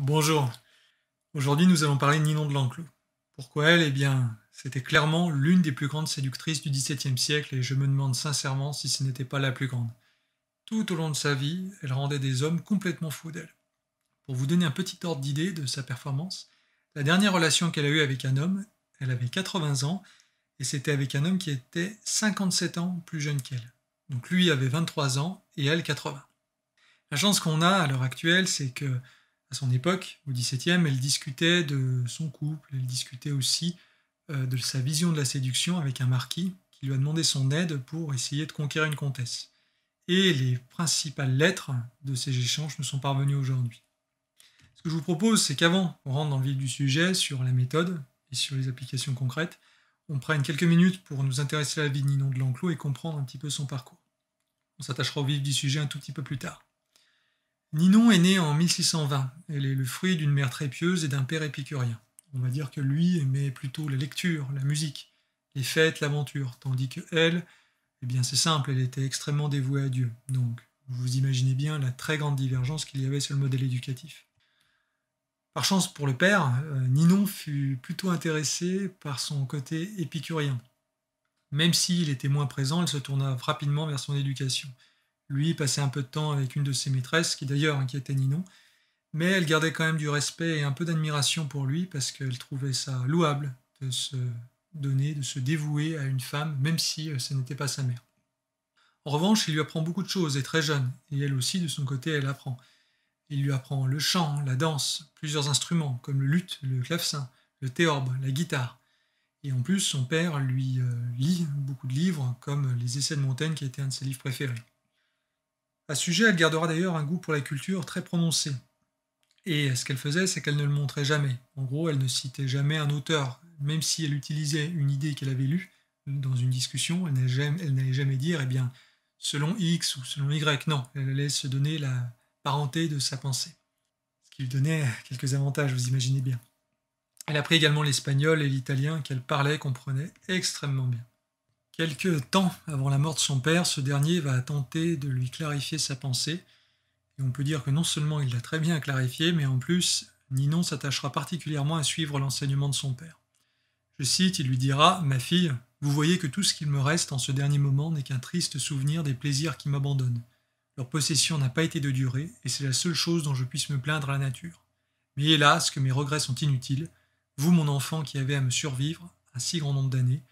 Bonjour. Aujourd'hui, nous allons parler de Ninon de l'Enclos. Pourquoi elle Eh bien, c'était clairement l'une des plus grandes séductrices du XVIIe siècle et je me demande sincèrement si ce n'était pas la plus grande. Tout au long de sa vie, elle rendait des hommes complètement fous d'elle. Pour vous donner un petit ordre d'idée de sa performance, la dernière relation qu'elle a eue avec un homme, elle avait 80 ans et c'était avec un homme qui était 57 ans plus jeune qu'elle. Donc lui avait 23 ans et elle 80. La chance qu'on a à l'heure actuelle, c'est que son époque, au XVIIe, elle discutait de son couple, elle discutait aussi euh, de sa vision de la séduction avec un marquis qui lui a demandé son aide pour essayer de conquérir une comtesse. Et les principales lettres de ces échanges nous sont parvenues aujourd'hui. Ce que je vous propose, c'est qu'avant on rentre dans le vif du sujet sur la méthode et sur les applications concrètes, on prenne quelques minutes pour nous intéresser à la vie de Ninon de l'Enclos et comprendre un petit peu son parcours. On s'attachera au vif du sujet un tout petit peu plus tard. Ninon est née en 1620. Elle est le fruit d'une mère très pieuse et d'un père épicurien. On va dire que lui aimait plutôt la lecture, la musique, les fêtes, l'aventure, tandis que elle, eh bien c'est simple, elle était extrêmement dévouée à Dieu. Donc vous imaginez bien la très grande divergence qu'il y avait sur le modèle éducatif. Par chance pour le père, euh, Ninon fut plutôt intéressée par son côté épicurien. Même s'il était moins présent, elle se tourna rapidement vers son éducation. Lui passait un peu de temps avec une de ses maîtresses, qui d'ailleurs inquiétait hein, Ninon, mais elle gardait quand même du respect et un peu d'admiration pour lui parce qu'elle trouvait ça louable de se donner, de se dévouer à une femme, même si euh, ce n'était pas sa mère. En revanche, il lui apprend beaucoup de choses, et très jeune, et elle aussi, de son côté, elle apprend. Il lui apprend le chant, la danse, plusieurs instruments, comme le luth, le clavecin, le théorbe, la guitare. Et en plus, son père lui euh, lit beaucoup de livres, comme Les Essais de Montaigne, qui était un de ses livres préférés. À ce sujet, elle gardera d'ailleurs un goût pour la culture très prononcé. Et ce qu'elle faisait, c'est qu'elle ne le montrait jamais. En gros, elle ne citait jamais un auteur, même si elle utilisait une idée qu'elle avait lue dans une discussion, elle n'allait jamais, dire, eh bien, selon X ou selon Y. Non, elle allait se donner la parenté de sa pensée. Ce qui lui donnait quelques avantages, vous imaginez bien. Elle apprit également l'espagnol et l'italien qu'elle parlait, comprenait extrêmement bien. Quelques temps avant la mort de son père, ce dernier va tenter de lui clarifier sa pensée. Et on peut dire que non seulement il l'a très bien clarifié, mais en plus, Ninon s'attachera particulièrement à suivre l'enseignement de son père. Je cite, il lui dira Ma fille, vous voyez que tout ce qu'il me reste en ce dernier moment n'est qu'un triste souvenir des plaisirs qui m'abandonnent. Leur possession n'a pas été de durée, et c'est la seule chose dont je puisse me plaindre à la nature. Mais hélas, que mes regrets sont inutiles. Vous, mon enfant, qui avez à me survivre un si grand nombre d'années,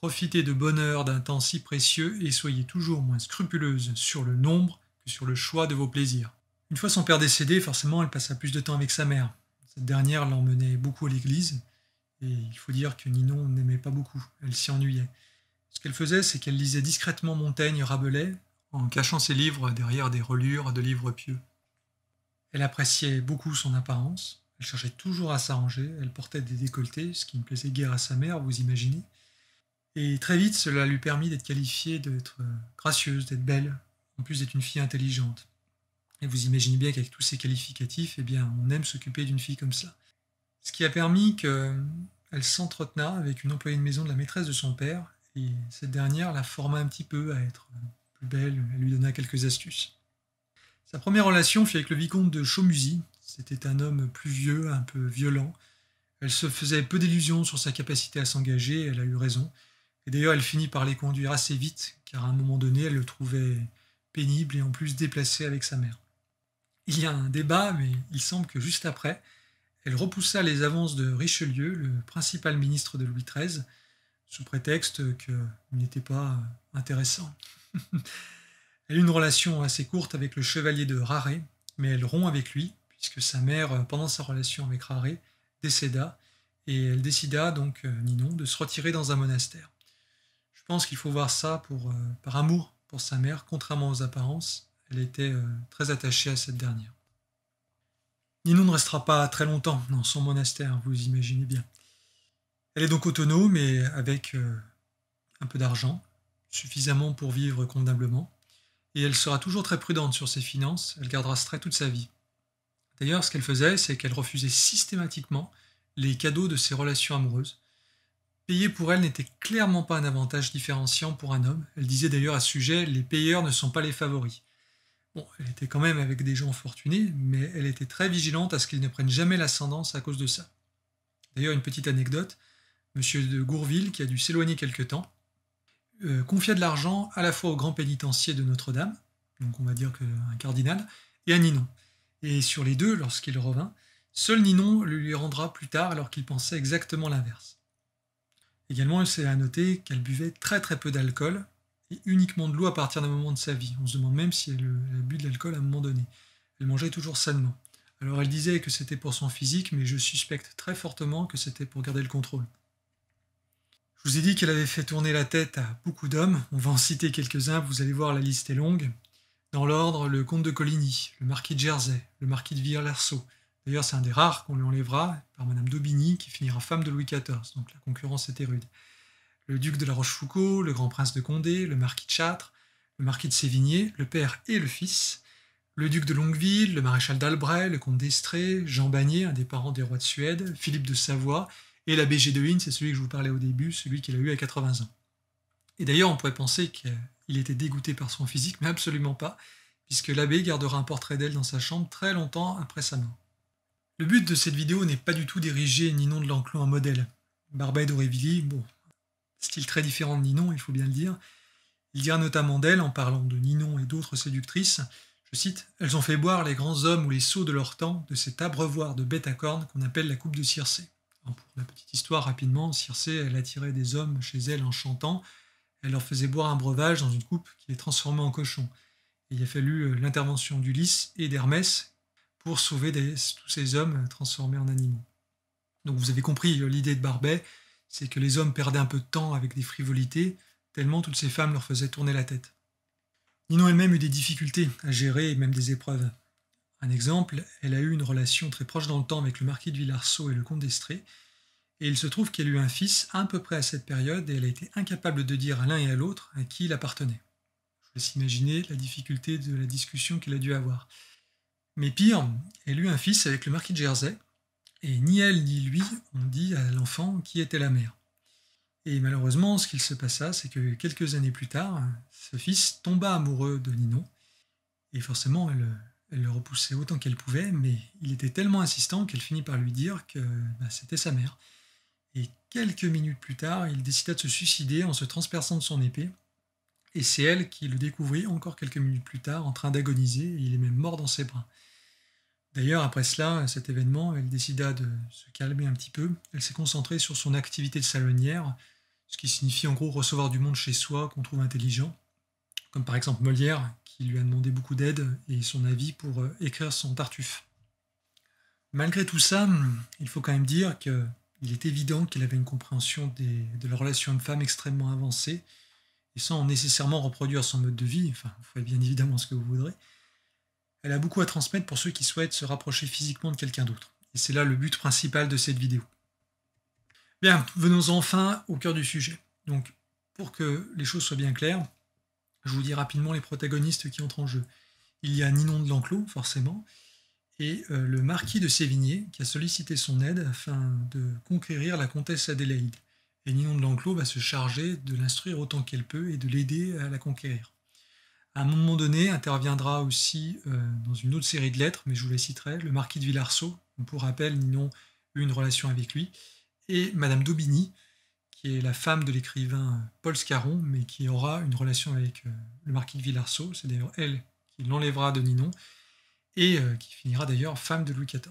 Profitez de bonheur d'un temps si précieux et soyez toujours moins scrupuleuse sur le nombre que sur le choix de vos plaisirs. Une fois son père décédé, forcément, elle passa plus de temps avec sa mère. Cette dernière l'emmenait beaucoup à l'église, et il faut dire que Ninon n'aimait pas beaucoup, elle s'y ennuyait. Ce qu'elle faisait, c'est qu'elle lisait discrètement Montaigne Rabelais, en cachant ses livres derrière des reliures de livres pieux. Elle appréciait beaucoup son apparence, elle cherchait toujours à s'arranger, elle portait des décolletés, ce qui ne plaisait guère à sa mère, vous imaginez, et très vite, cela lui permit d'être qualifiée d'être euh, gracieuse, d'être belle, en plus d'être une fille intelligente. Et vous imaginez bien qu'avec tous ces qualificatifs, eh bien, on aime s'occuper d'une fille comme ça. Ce qui a permis qu'elle euh, s'entretena avec une employée de maison de la maîtresse de son père, et cette dernière la forma un petit peu à être euh, plus belle, elle lui donna quelques astuces. Sa première relation fut avec le vicomte de Chaumusy, c'était un homme plus vieux, un peu violent. Elle se faisait peu d'illusions sur sa capacité à s'engager, elle a eu raison, et d'ailleurs, elle finit par les conduire assez vite, car à un moment donné, elle le trouvait pénible et en plus déplacé avec sa mère. Il y a un débat, mais il semble que juste après, elle repoussa les avances de Richelieu, le principal ministre de Louis XIII, sous prétexte qu'il n'était pas intéressant. elle eut une relation assez courte avec le chevalier de Raré, mais elle rompt avec lui, puisque sa mère, pendant sa relation avec Raré, décéda, et elle décida donc, euh, Ninon, de se retirer dans un monastère pense qu'il faut voir ça pour, euh, par amour pour sa mère, contrairement aux apparences. Elle était euh, très attachée à cette dernière. Ninon ne restera pas très longtemps dans son monastère, vous imaginez bien. Elle est donc autonome mais avec euh, un peu d'argent, suffisamment pour vivre convenablement, et elle sera toujours très prudente sur ses finances, elle gardera ce trait toute sa vie. D'ailleurs, ce qu'elle faisait, c'est qu'elle refusait systématiquement les cadeaux de ses relations amoureuses, Payer pour elle n'était clairement pas un avantage différenciant pour un homme. Elle disait d'ailleurs à ce sujet Les payeurs ne sont pas les favoris. Bon, elle était quand même avec des gens fortunés, mais elle était très vigilante à ce qu'ils ne prennent jamais l'ascendance à cause de ça. D'ailleurs, une petite anecdote Monsieur de Gourville, qui a dû s'éloigner quelque temps, euh, confia de l'argent à la fois au grand pénitencier de Notre-Dame, donc on va dire qu'un cardinal, et à Ninon. Et sur les deux, lorsqu'il revint, seul Ninon le lui rendra plus tard alors qu'il pensait exactement l'inverse. Également, c'est à noter qu'elle buvait très très peu d'alcool et uniquement de l'eau à partir d'un moment de sa vie. On se demande même si elle, a bu de l'alcool à un moment donné. Elle mangeait toujours sainement. Alors elle disait que c'était pour son physique, mais je suspecte très fortement que c'était pour garder le contrôle. Je vous ai dit qu'elle avait fait tourner la tête à beaucoup d'hommes, on va en citer quelques-uns, vous allez voir la liste est longue. Dans l'ordre, le comte de Coligny, le marquis de Jersey, le marquis de Villarceau, D'ailleurs, c'est un des rares qu'on lui enlèvera par Madame d'Aubigny, qui finira femme de Louis XIV, donc la concurrence était rude. Le duc de la Rochefoucauld, le grand prince de Condé, le marquis de Châtre, le marquis de Sévigné, le père et le fils, le duc de Longueville, le maréchal d'Albret, le comte d'Estrée, Jean Bagné, un des parents des rois de Suède, Philippe de Savoie, et l'abbé Gédeuine, c'est celui que je vous parlais au début, celui qu'il a eu à 80 ans. Et d'ailleurs, on pourrait penser qu'il était dégoûté par son physique, mais absolument pas, puisque l'abbé gardera un portrait d'elle dans sa chambre très longtemps après sa mort. Le but de cette vidéo n'est pas du tout d'ériger Ninon de l'enclos en modèle. et Aurévilly, bon, style très différent de Ninon, il faut bien le dire. Il dira notamment d'elle, en parlant de Ninon et d'autres séductrices, je cite, Elles ont fait boire les grands hommes ou les sots de leur temps de cet abreuvoir de bêtes à cornes qu'on appelle la coupe de Circé. pour la petite histoire, rapidement, Circé, elle attirait des hommes chez elle en chantant, elle leur faisait boire un breuvage dans une coupe qui les transformait en cochons. il a fallu euh, l'intervention d'Ulysse et d'Hermès, pour sauver tous ces hommes transformés en animaux. Donc vous avez compris euh, l'idée de Barbet, c'est que les hommes perdaient un peu de temps avec des frivolités, tellement toutes ces femmes leur faisaient tourner la tête. Ninon elle-même eut des difficultés à gérer et même des épreuves. Un exemple, elle a eu une relation très proche dans le temps avec le marquis de Villarceau et le comte d'Estrée, et il se trouve qu'elle eut un fils à peu près à cette période, et elle a été incapable de dire à l'un et à l'autre à qui il appartenait. Je laisse s'imaginer la difficulté de la discussion qu'elle a dû avoir. Mais pire, elle eut un fils avec le marquis de Jersey, et ni elle ni lui ont dit à l'enfant qui était la mère. Et malheureusement, ce qu'il se passa, c'est que quelques années plus tard, ce fils tomba amoureux de Ninon, et forcément, elle, le repoussait autant qu'elle pouvait, mais il était tellement insistant qu'elle finit par lui dire que bah, c'était sa mère. Et quelques minutes plus tard, il décida de se suicider en se transperçant de son épée, et c'est elle qui le découvrit encore quelques minutes plus tard en train d'agoniser, et il est même mort dans ses bras. D'ailleurs, après cela, cet événement, elle décida de se calmer un petit peu. Elle s'est concentrée sur son activité de salonnière, ce qui signifie en gros recevoir du monde chez soi qu'on trouve intelligent, comme par exemple Molière, qui lui a demandé beaucoup d'aide et son avis pour euh, écrire son Tartuffe. Malgré tout ça, il faut quand même dire qu'il est évident qu'il avait une compréhension de la relation homme-femme extrêmement avancée, et sans nécessairement reproduire son mode de vie, enfin, vous faites bien évidemment ce que vous voudrez, elle a beaucoup à transmettre pour ceux qui souhaitent se rapprocher physiquement de quelqu'un d'autre. Et c'est là le but principal de cette vidéo. Bien, venons enfin au cœur du sujet. Donc, pour que les choses soient bien claires, je vous dis rapidement les protagonistes qui entrent en jeu. Il y a Ninon de l'Enclos, forcément, et euh, le marquis de Sévigné, qui a sollicité son aide afin de conquérir la comtesse Adélaïde. Et Ninon de l'Enclos va se charger de l'instruire autant qu'elle peut et de l'aider à la conquérir. À un moment donné, interviendra aussi euh, dans une autre série de lettres, mais je vous les citerai, le marquis de Villarceau, pour rappel, Ninon eut une relation avec lui, et Madame d'Aubigny, qui est la femme de l'écrivain euh, Paul Scarron, mais qui aura une relation avec euh, le marquis de Villarceau. C'est d'ailleurs elle qui l'enlèvera de Ninon, et qui finira d'ailleurs femme de Louis XIV.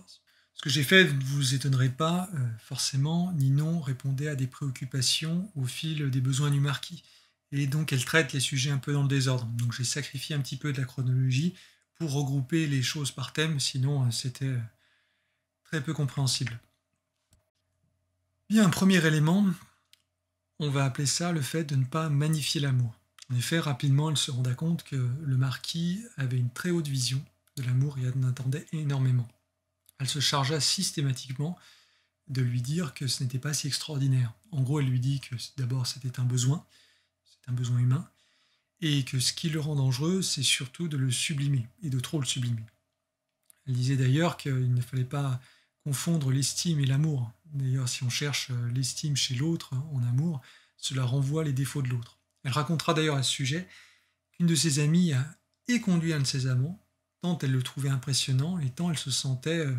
Ce que j'ai fait, vous ne vous étonnerez pas, forcément, Ninon répondait à des préoccupations au fil des besoins du marquis et donc elle traite les sujets un peu dans le désordre. Donc j'ai sacrifié un petit peu de la chronologie pour regrouper les choses par thème, sinon euh, c'était euh, très peu compréhensible. Bien, un premier élément, on va appeler ça le fait de ne pas magnifier l'amour. En effet, rapidement, elle se renda compte que le marquis avait une très haute vision de l'amour et elle en attendait énormément. Elle se chargea systématiquement de lui dire que ce n'était pas si extraordinaire. En gros, elle lui dit que d'abord c'était un besoin, besoin humain, et que ce qui le rend dangereux, c'est surtout de le sublimer, et de trop le sublimer. Elle disait d'ailleurs qu'il ne fallait pas confondre l'estime et l'amour. D'ailleurs, si on cherche euh, l'estime chez l'autre en amour, cela renvoie les défauts de l'autre. Elle racontera d'ailleurs à ce sujet qu'une de ses amies a éconduit un de ses amants, tant elle le trouvait impressionnant et tant elle se sentait euh,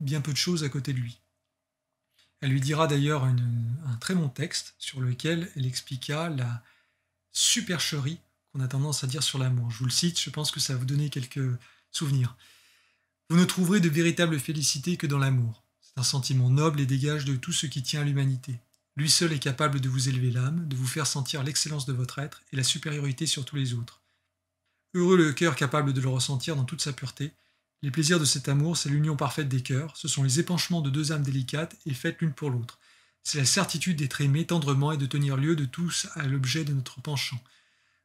bien peu de choses à côté de lui. Elle lui dira d'ailleurs un très long texte sur lequel elle expliqua la, supercherie qu'on a tendance à dire sur l'amour. Je vous le cite, je pense que ça va vous donner quelques souvenirs. Vous ne trouverez de véritable félicité que dans l'amour. C'est un sentiment noble et dégage de tout ce qui tient à l'humanité. Lui seul est capable de vous élever l'âme, de vous faire sentir l'excellence de votre être et la supériorité sur tous les autres. Heureux le cœur capable de le ressentir dans toute sa pureté. Les plaisirs de cet amour, c'est l'union parfaite des cœurs, ce sont les épanchements de deux âmes délicates et faites l'une pour l'autre c'est la certitude d'être aimé tendrement et de tenir lieu de tous à l'objet de notre penchant.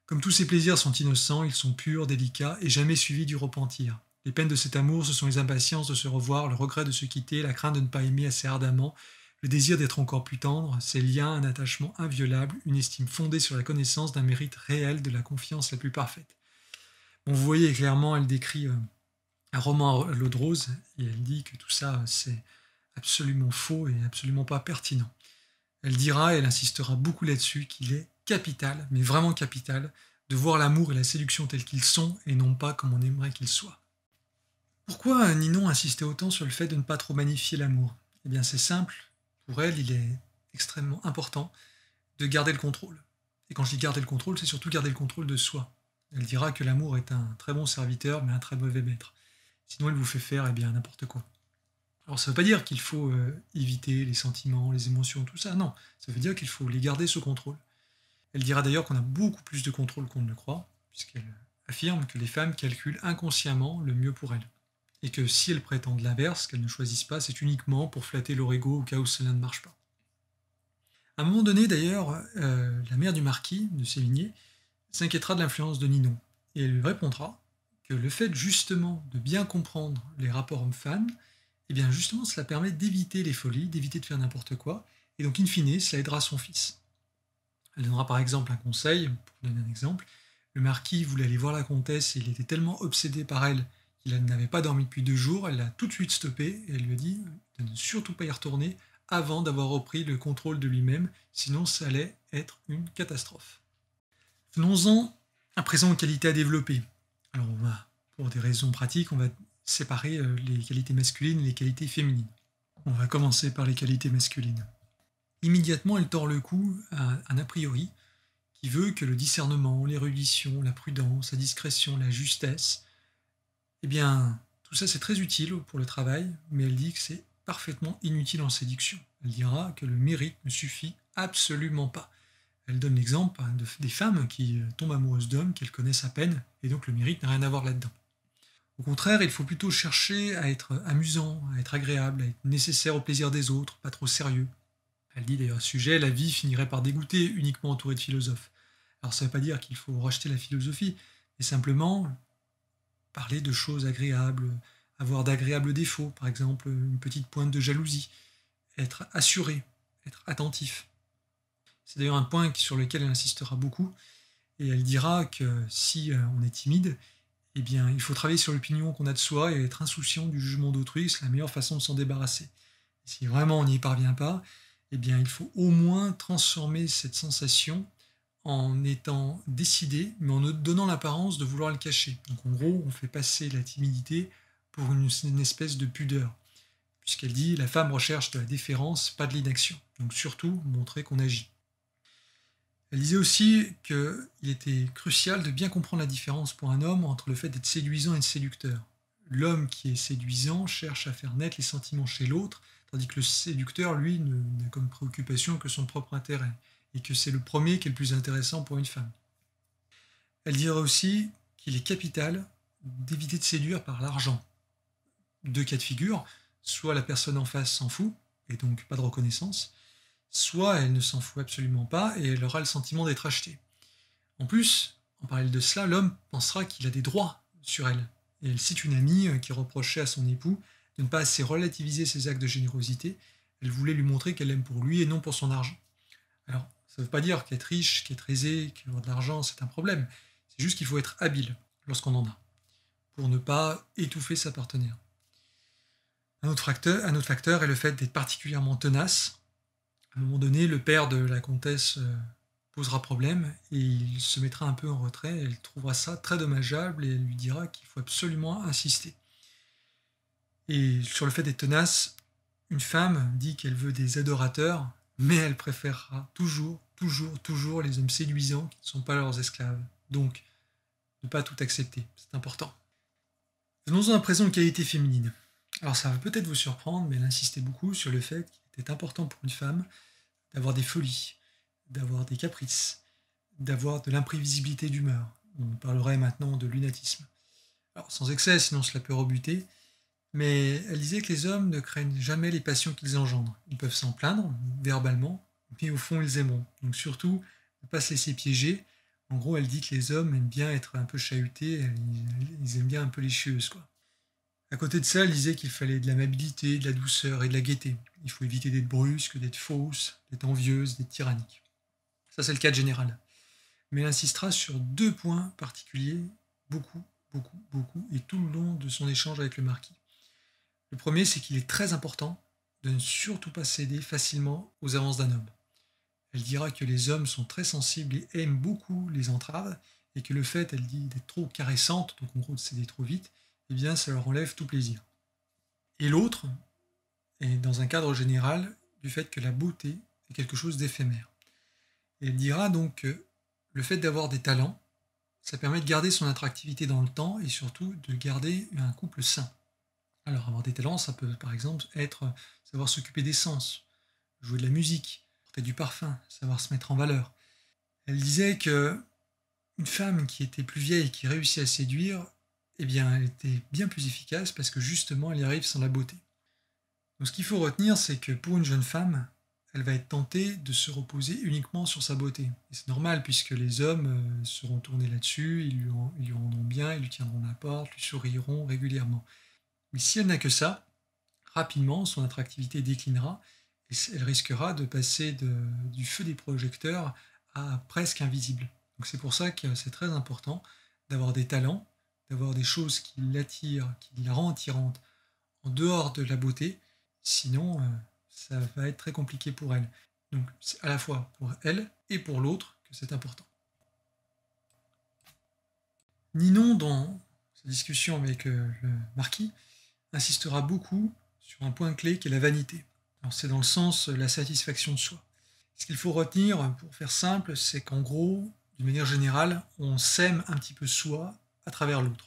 Comme tous ces plaisirs sont innocents, ils sont purs, délicats et jamais suivis du repentir. Les peines de cet amour, ce sont les impatiences de se revoir, le regret de se quitter, la crainte de ne pas aimer assez ardemment, le désir d'être encore plus tendre, ces liens, un attachement inviolable, une estime fondée sur la connaissance d'un mérite réel de la confiance la plus parfaite. vous voyez clairement, elle décrit euh, un roman à l'eau de rose, et elle dit que tout ça, c'est absolument faux et absolument pas pertinent. Elle dira, et elle insistera beaucoup là-dessus, qu'il est capital, mais vraiment capital, de voir l'amour et la séduction tels qu'ils sont et non pas comme on aimerait qu'ils soient. Pourquoi Ninon insistait autant sur le fait de ne pas trop magnifier l'amour Eh bien c'est simple, pour elle il est extrêmement important de garder le contrôle. Et quand je dis garder le contrôle, c'est surtout garder le contrôle de soi. Elle dira que l'amour est un très bon serviteur mais un très mauvais maître. Sinon il vous fait faire eh bien n'importe quoi. Alors ça ne veut pas dire qu'il faut euh, éviter les sentiments, les émotions, tout ça, non. Ça veut dire qu'il faut les garder sous contrôle. Elle dira d'ailleurs qu'on a beaucoup plus de contrôle qu'on ne le croit, puisqu'elle affirme que les femmes calculent inconsciemment le mieux pour elles. Et que si elles prétendent l'inverse, qu'elles ne choisissent pas, c'est uniquement pour flatter leur ego au cas où cela ne marche pas. À un moment donné, d'ailleurs, euh, la mère du marquis, de Sévigné, s'inquiétera de l'influence de Ninon, et elle lui répondra que le fait justement de bien comprendre les rapports hommes-femmes eh bien justement cela permet d'éviter les folies, d'éviter de faire n'importe quoi, et donc in fine cela aidera son fils. Elle donnera par exemple un conseil, pour donner un exemple, le marquis voulait aller voir la comtesse et il était tellement obsédé par elle qu'il n'avait pas dormi depuis deux jours, elle l'a tout de suite stoppé et elle lui a dit de ne surtout pas y retourner avant d'avoir repris le contrôle de lui-même, sinon ça allait être une catastrophe. Venons-en à présent aux qualités à développer. Alors on va, pour des raisons pratiques, on va séparer euh, les qualités masculines et les qualités féminines. On va commencer par les qualités masculines. Immédiatement, elle tord le cou à un a priori qui veut que le discernement, l'érudition, la prudence, la discrétion, la justesse, eh bien, tout ça c'est très utile pour le travail, mais elle dit que c'est parfaitement inutile en séduction. Elle dira que le mérite ne suffit absolument pas. Elle donne l'exemple hein, des femmes qui euh, tombent amoureuses d'hommes qu'elles connaissent à peine, et donc le mérite n'a rien à voir là-dedans. Au contraire, il faut plutôt chercher à être amusant, à être agréable, à être nécessaire au plaisir des autres, pas trop sérieux. Elle dit d'ailleurs à ce sujet, la vie finirait par dégoûter uniquement entourée de philosophes. Alors ça ne veut pas dire qu'il faut racheter la philosophie, mais simplement parler de choses agréables, avoir d'agréables défauts, par exemple une petite pointe de jalousie, être assuré, être attentif. C'est d'ailleurs un point sur lequel elle insistera beaucoup, et elle dira que si euh, on est timide, eh bien, il faut travailler sur l'opinion qu'on a de soi et être insouciant du jugement d'autrui, c'est la meilleure façon de s'en débarrasser. si vraiment on n'y parvient pas, eh bien, il faut au moins transformer cette sensation en étant décidé, mais en donnant l'apparence de vouloir le cacher. Donc en gros, on fait passer la timidité pour une, une espèce de pudeur, puisqu'elle dit la femme recherche de la déférence, pas de l'inaction. Donc surtout, montrer qu'on agit. Elle disait aussi qu'il était crucial de bien comprendre la différence pour un homme entre le fait d'être séduisant et de séducteur. L'homme qui est séduisant cherche à faire naître les sentiments chez l'autre, tandis que le séducteur, lui, n'a comme préoccupation que son propre intérêt, et que c'est le premier qui est le plus intéressant pour une femme. Elle dirait aussi qu'il est capital d'éviter de séduire par l'argent. Deux cas de figure, soit la personne en face s'en fout, et donc pas de reconnaissance, soit elle ne s'en fout absolument pas et elle aura le sentiment d'être achetée. En plus, en parallèle de cela, l'homme pensera qu'il a des droits sur elle. Et elle cite une amie euh, qui reprochait à son époux de ne pas assez relativiser ses actes de générosité. Elle voulait lui montrer qu'elle aime pour lui et non pour son argent. Alors, ça ne veut pas dire qu'être riche, qu'être aisé, qu'avoir de l'argent, c'est un problème. C'est juste qu'il faut être habile lorsqu'on en a, pour ne pas étouffer sa partenaire. Un autre facteur, un autre facteur est le fait d'être particulièrement tenace à un moment donné, le père de la comtesse euh, posera problème et il se mettra un peu en retrait. Elle trouvera ça très dommageable et elle lui dira qu'il faut absolument insister. Et sur le fait d'être tenaces, une femme dit qu'elle veut des adorateurs, mais elle préférera toujours, toujours, toujours les hommes séduisants qui ne sont pas leurs esclaves. Donc, ne pas tout accepter, c'est important. Venons-en à présent aux qualités féminines. Alors ça va peut-être vous surprendre, mais elle insistait beaucoup sur le fait c'est important pour une femme, d'avoir des folies, d'avoir des caprices, d'avoir de l'imprévisibilité d'humeur. On parlerait maintenant de lunatisme. Alors, sans excès, sinon cela peut rebuter. Mais elle disait que les hommes ne craignent jamais les passions qu'ils engendrent. Ils peuvent s'en plaindre, verbalement, mais au fond, ils aimeront. Donc surtout, ne pas se laisser piéger. En gros, elle dit que les hommes aiment bien être un peu chahutés, ils aiment bien un peu les chieuses, quoi. À côté de ça, elle disait qu'il fallait de l'amabilité, de la douceur et de la gaieté. Il faut éviter d'être brusque, d'être fausse, d'être envieuse, d'être tyrannique. Ça, c'est le de général. Mais elle insistera sur deux points particuliers, beaucoup, beaucoup, beaucoup, et tout le long de son échange avec le marquis. Le premier, c'est qu'il est très important de ne surtout pas céder facilement aux avances d'un homme. Elle dira que les hommes sont très sensibles et aiment beaucoup les entraves, et que le fait, elle dit, d'être trop caressante, donc en gros de céder trop vite, eh bien ça leur enlève tout plaisir. Et l'autre est dans un cadre général du fait que la beauté est quelque chose d'éphémère. elle dira donc que le fait d'avoir des talents, ça permet de garder son attractivité dans le temps et surtout de garder un couple sain. Alors avoir des talents, ça peut par exemple être savoir s'occuper des sens, jouer de la musique, porter du parfum, savoir se mettre en valeur. Elle disait que une femme qui était plus vieille qui réussit à séduire eh bien, elle était bien plus efficace parce que justement, elle y arrive sans la beauté. Donc, ce qu'il faut retenir, c'est que pour une jeune femme, elle va être tentée de se reposer uniquement sur sa beauté. c'est normal puisque les hommes euh, seront tournés là-dessus, ils, lui rendront bien, ils lui tiendront la porte, lui souriront régulièrement. Mais si elle n'a que ça, rapidement, son attractivité déclinera et elle risquera de passer du feu des projecteurs à presque invisible. Donc c'est pour ça que c'est très important d'avoir des talents d'avoir des choses qui l'attirent, qui la rendent attirante en dehors de la beauté, sinon euh, ça va être très compliqué pour elle. Donc c'est à la fois pour elle et pour l'autre que c'est important. Ninon, dans sa discussion avec euh, le marquis, insistera beaucoup sur un point clé qui est la vanité. c'est dans le sens euh, la satisfaction de soi. Ce qu'il faut retenir, pour faire simple, c'est qu'en gros, d'une manière générale, on s'aime un petit peu soi à travers l'autre.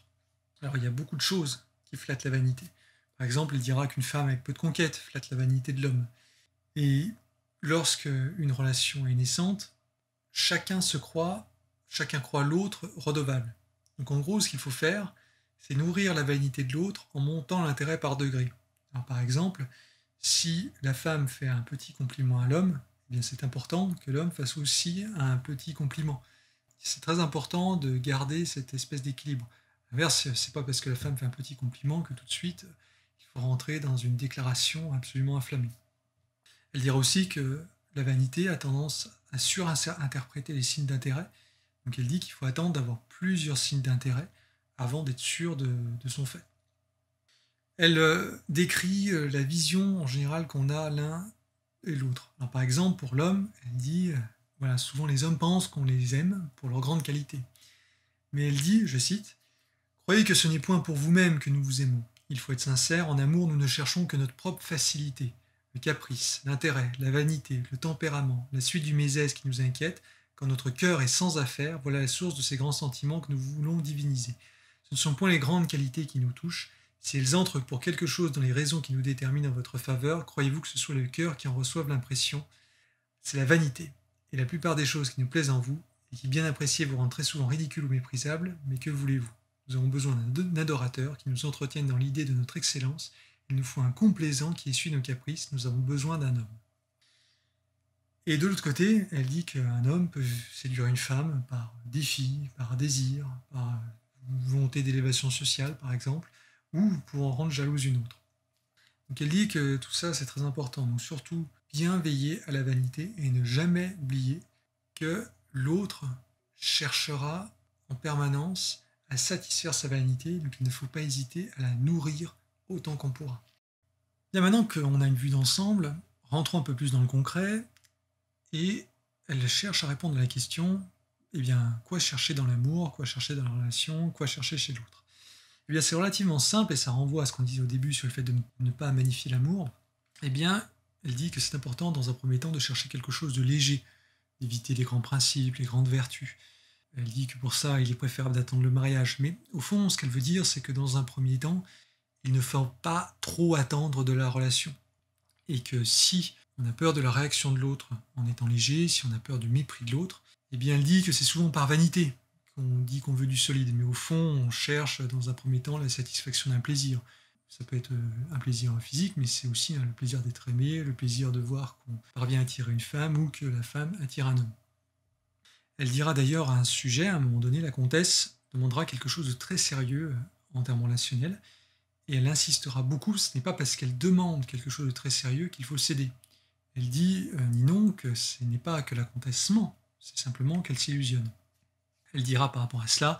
Alors il y a beaucoup de choses qui flattent la vanité. Par exemple, il dira qu'une femme avec peu de conquêtes flatte la vanité de l'homme. Et lorsque une relation est naissante, chacun se croit, chacun croit l'autre redevable. Donc en gros, ce qu'il faut faire, c'est nourrir la vanité de l'autre en montant l'intérêt par degrés. par exemple, si la femme fait un petit compliment à l'homme, eh c'est important que l'homme fasse aussi un petit compliment c'est très important de garder cette espèce d'équilibre. L'inverse, c'est pas parce que la femme fait un petit compliment que tout de suite il faut rentrer dans une déclaration absolument inflammée. Elle dira aussi que la vanité a tendance à surinterpréter les signes d'intérêt. Donc elle dit qu'il faut attendre d'avoir plusieurs signes d'intérêt avant d'être sûr de, son fait. Elle euh, décrit euh, la vision en général qu'on a l'un et l'autre. Par exemple, pour l'homme, elle dit euh, voilà, souvent les hommes pensent qu'on les aime pour leurs grandes qualités. Mais elle dit, je cite, Croyez que ce n'est point pour vous-même que nous vous aimons. Il faut être sincère, en amour nous ne cherchons que notre propre facilité, le caprice, l'intérêt, la vanité, le tempérament, la suite du mésèse qui nous inquiète. Quand notre cœur est sans affaire, voilà la source de ces grands sentiments que nous voulons diviniser. Ce ne sont point les grandes qualités qui nous touchent. Si elles entrent pour quelque chose dans les raisons qui nous déterminent en votre faveur, croyez-vous que ce soit le cœur qui en reçoive l'impression C'est la vanité et la plupart des choses qui nous plaisent en vous, et qui bien appréciées vous rendent très souvent ridicules ou méprisables, mais que voulez-vous Nous avons besoin d'un adorateur qui nous entretienne dans l'idée de notre excellence, il nous faut un complaisant qui essuie nos caprices, nous avons besoin d'un homme. Et de l'autre côté, elle dit qu'un homme peut séduire une femme par défi, par désir, par volonté d'élévation sociale, par exemple, ou pour en rendre jalouse une autre. Donc elle dit que tout ça, c'est très important. Donc surtout, bien veiller à la vanité et ne jamais oublier que l'autre cherchera en permanence à satisfaire sa vanité, donc il ne faut pas hésiter à la nourrir autant qu'on pourra. Bien maintenant qu'on a une vue d'ensemble, rentrons un peu plus dans le concret, et elle cherche à répondre à la question, eh bien, quoi chercher dans l'amour, quoi chercher dans la relation, quoi chercher chez l'autre Eh bien, c'est relativement simple, et ça renvoie à ce qu'on disait au début sur le fait de ne pas magnifier l'amour. Eh bien, elle dit que c'est important dans un premier temps de chercher quelque chose de léger, d'éviter les grands principes, les grandes vertus. Elle dit que pour ça, il est préférable d'attendre le mariage. Mais au fond, ce qu'elle veut dire, c'est que dans un premier temps, il ne faut pas trop attendre de la relation. Et que si on a peur de la réaction de l'autre en étant léger, si on a peur du mépris de l'autre, eh bien elle dit que c'est souvent par vanité qu'on dit qu'on veut du solide. Mais au fond, on cherche dans un premier temps la satisfaction d'un plaisir. Ça peut être euh, un plaisir physique, mais c'est aussi hein, le plaisir d'être aimé, le plaisir de voir qu'on parvient à attirer une femme ou que la femme attire un homme. Elle dira d'ailleurs à un sujet, à un moment donné, la comtesse demandera quelque chose de très sérieux euh, en termes relationnels, et elle insistera beaucoup, ce n'est pas parce qu'elle demande quelque chose de très sérieux qu'il faut céder. Elle dit, euh, ni Ninon, que ce n'est pas que la comtesse ment, c'est simplement qu'elle s'illusionne. Elle dira par rapport à cela,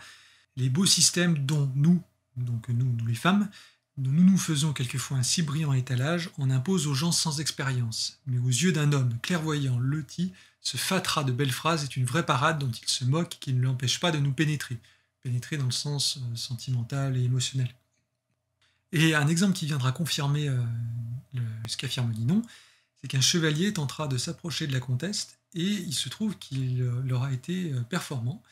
les beaux systèmes dont nous, donc nous, nous les femmes, nous nous faisons quelquefois un si brillant étalage, on impose aux gens sans expérience. Mais aux yeux d'un homme clairvoyant, loti, ce fatras de belles phrases est une vraie parade dont il se moque qui ne l'empêche pas de nous pénétrer. Pénétrer dans le sens euh, sentimental et émotionnel. Et un exemple qui viendra confirmer euh, ce qu'affirme Ninon, c'est qu'un chevalier tentera de s'approcher de la conteste, et il se trouve qu'il leur a été euh, performant.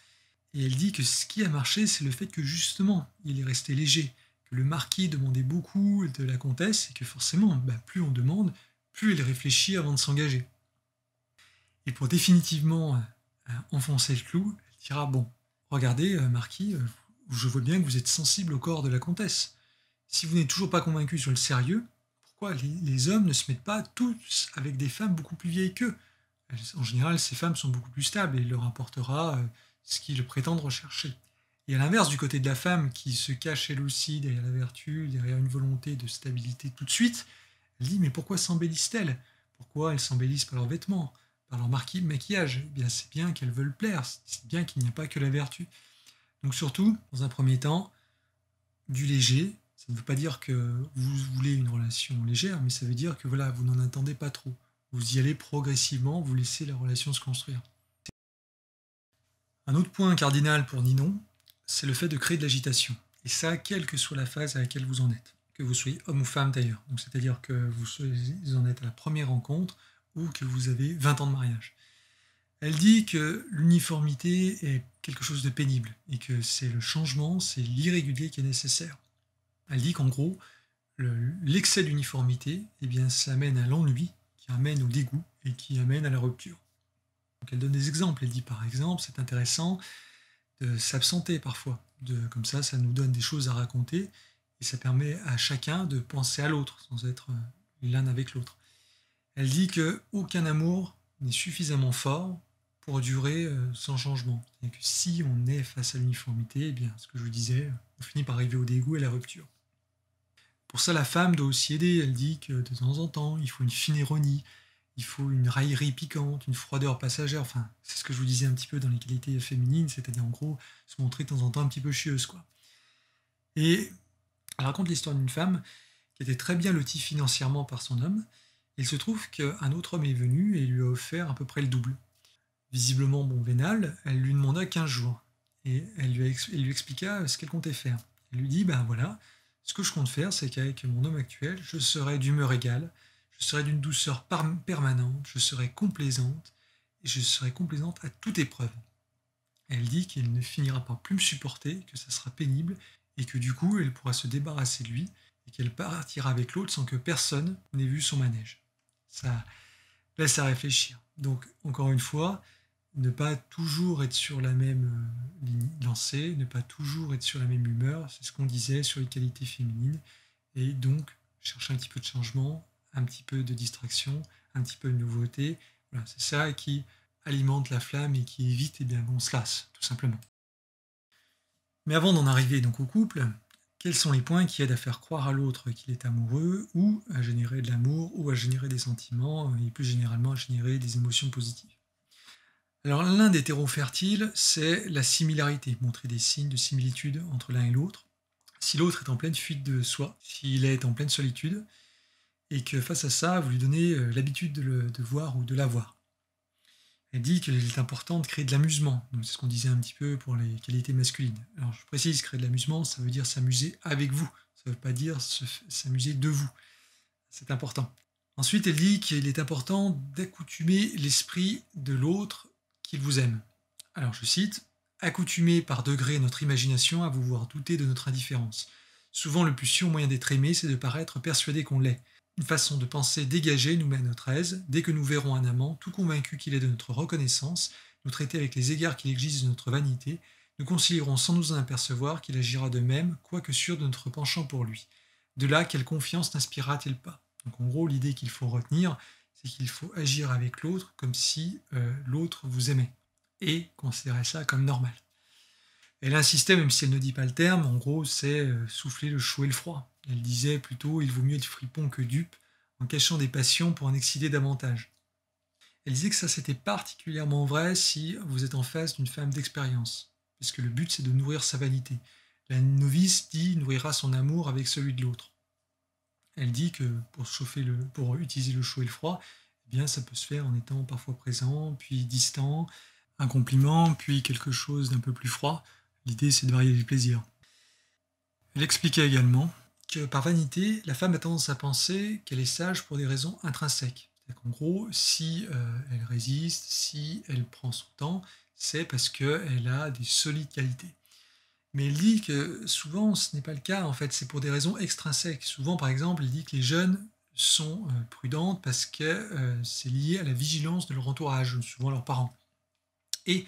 Et elle dit que ce qui a marché, c'est le fait que justement, il est resté léger le marquis demandait beaucoup de la comtesse et que forcément, bah, plus on demande, plus elle réfléchit avant de s'engager. Et pour définitivement euh, euh, enfoncer le clou, elle dira Bon, regardez, euh, marquis, je vois bien que vous êtes sensible au corps de la comtesse. Si vous n'êtes toujours pas convaincu sur le sérieux, pourquoi les, hommes ne se mettent pas tous avec des femmes beaucoup plus vieilles qu'eux En général, ces femmes sont beaucoup plus stables et il leur apportera ce qu'ils prétendent rechercher. Et à l'inverse, du côté de la femme qui se cache elle aussi derrière la vertu, derrière une volonté de stabilité tout de suite, elle dit mais pourquoi s'embellissent-elles Pourquoi elles s'embellissent par leurs vêtements, par leur maquillage eh bien, C'est bien qu'elles veulent plaire, c'est bien qu'il n'y a pas que la vertu. Donc surtout, dans un premier temps, du léger, ça ne veut pas dire que vous voulez une relation légère, mais ça veut dire que voilà, vous n'en attendez pas trop. Vous y allez progressivement, vous laissez la relation se construire. Un autre point cardinal pour Ninon, c'est le fait de créer de l'agitation. Et ça, quelle que soit la phase à laquelle vous en êtes, que vous soyez homme ou femme d'ailleurs. Donc c'est-à-dire que vous, en êtes à la première rencontre ou que vous avez 20 ans de mariage. Elle dit que l'uniformité est quelque chose de pénible et que c'est le changement, c'est l'irrégulier qui est nécessaire. Elle dit qu'en gros, l'excès d'uniformité, eh bien, ça amène à l'ennui, qui amène au dégoût et qui amène à la rupture. Donc elle donne des exemples. Elle dit par exemple, c'est intéressant, de s'absenter parfois. comme ça, ça nous donne des choses à raconter et ça permet à chacun de penser à l'autre sans être euh, l'un avec l'autre. Elle dit que aucun amour n'est suffisamment fort pour durer euh, sans changement. Et que si on est face à l'uniformité, eh bien, ce que je vous disais, on finit par arriver au dégoût et à la rupture. Pour ça, la femme doit aussi aider. Elle dit que de temps en temps, il faut une fine ironie, il faut une raillerie piquante, une froideur passagère. Enfin, c'est ce que je vous disais un petit peu dans les qualités féminines, c'est-à-dire en gros se montrer de temps en temps un petit peu chieuse, quoi. Et elle raconte l'histoire d'une femme qui était très bien lotie financièrement par son homme. Il se trouve qu'un autre homme est venu et lui a offert à peu près le double. Visiblement bon vénal, elle lui demanda 15 jours. Et elle lui, elle lui expliqua ce qu'elle comptait faire. Elle lui dit, ben voilà, ce que je compte faire, c'est qu'avec mon homme actuel, je serai d'humeur égale, je serai d'une douceur permanente, je serai complaisante, et je serai complaisante à toute épreuve. Elle dit qu'il ne finira pas plus me supporter, que ça sera pénible, et que du coup elle pourra se débarrasser de lui, et qu'elle partira avec l'autre sans que personne n'ait vu son manège. Ça laisse à réfléchir. Donc, encore une fois, ne pas toujours être sur la même euh, lancée, ne pas toujours être sur la même humeur, c'est ce qu'on disait sur les qualités féminines, et donc chercher un petit peu de changement, un petit peu de distraction, un petit peu de nouveauté. Voilà, c'est ça qui alimente la flamme et qui évite eh bien, qu'on se lasse, tout simplement. Mais avant d'en arriver donc au couple, quels sont les points qui aident à faire croire à l'autre qu'il est amoureux ou à générer de l'amour ou à générer des sentiments et plus généralement à générer des émotions positives Alors l'un des terreaux fertiles, c'est la similarité, montrer des signes de similitude entre l'un et l'autre. Si l'autre est en pleine fuite de soi, s'il est en pleine solitude, et que face à ça, vous lui donnez euh, l'habitude de, le, voir ou de la voir. Elle dit qu'il est important de créer de l'amusement. Donc c'est ce qu'on disait un petit peu pour les qualités masculines. Alors je précise, créer de l'amusement, ça veut dire s'amuser avec vous. Ça ne veut pas dire s'amuser de vous. C'est important. Ensuite, elle dit qu'il est important d'accoutumer l'esprit de l'autre qu'il vous aime. Alors je cite, accoutumer par degré notre imagination à vous voir douter de notre indifférence. Souvent le plus sûr moyen d'être aimé, c'est de paraître persuadé qu'on l'est. Une façon de penser dégagée nous met à notre aise, dès que nous verrons un amant, tout convaincu qu'il est de notre reconnaissance, nous traiter avec les égards qu'il exige de notre vanité, nous concilierons sans nous en apercevoir qu'il agira de même, quoique sûr de notre penchant pour lui. De là, quelle confiance n'inspirera-t-il pas Donc en gros, l'idée qu'il faut retenir, c'est qu'il faut agir avec l'autre comme si euh, l'autre vous aimait, et considérer ça comme normal. Elle insistait, même si elle ne dit pas le terme, en gros, c'est euh, souffler le chaud et le froid. Elle disait plutôt Il vaut mieux être fripon que dupe, en cachant des passions pour en exciter davantage. Elle disait que ça c'était particulièrement vrai si vous êtes en face d'une femme d'expérience, puisque le but c'est de nourrir sa vanité. La novice dit nourrira son amour avec celui de l'autre. Elle dit que pour chauffer le, pour utiliser le chaud et le froid, eh bien ça peut se faire en étant parfois présent, puis distant, un compliment, puis quelque chose d'un peu plus froid. L'idée c'est de varier les plaisirs. Elle expliquait également par vanité, la femme a tendance à penser qu'elle est sage pour des raisons intrinsèques. En gros, si euh, elle résiste, si elle prend son temps, c'est parce qu'elle a des solides qualités. Mais elle dit que souvent ce n'est pas le cas, en fait, c'est pour des raisons extrinsèques. Souvent, par exemple, il dit que les jeunes sont euh, prudentes parce que euh, c'est lié à la vigilance de leur entourage, souvent leurs parents. Et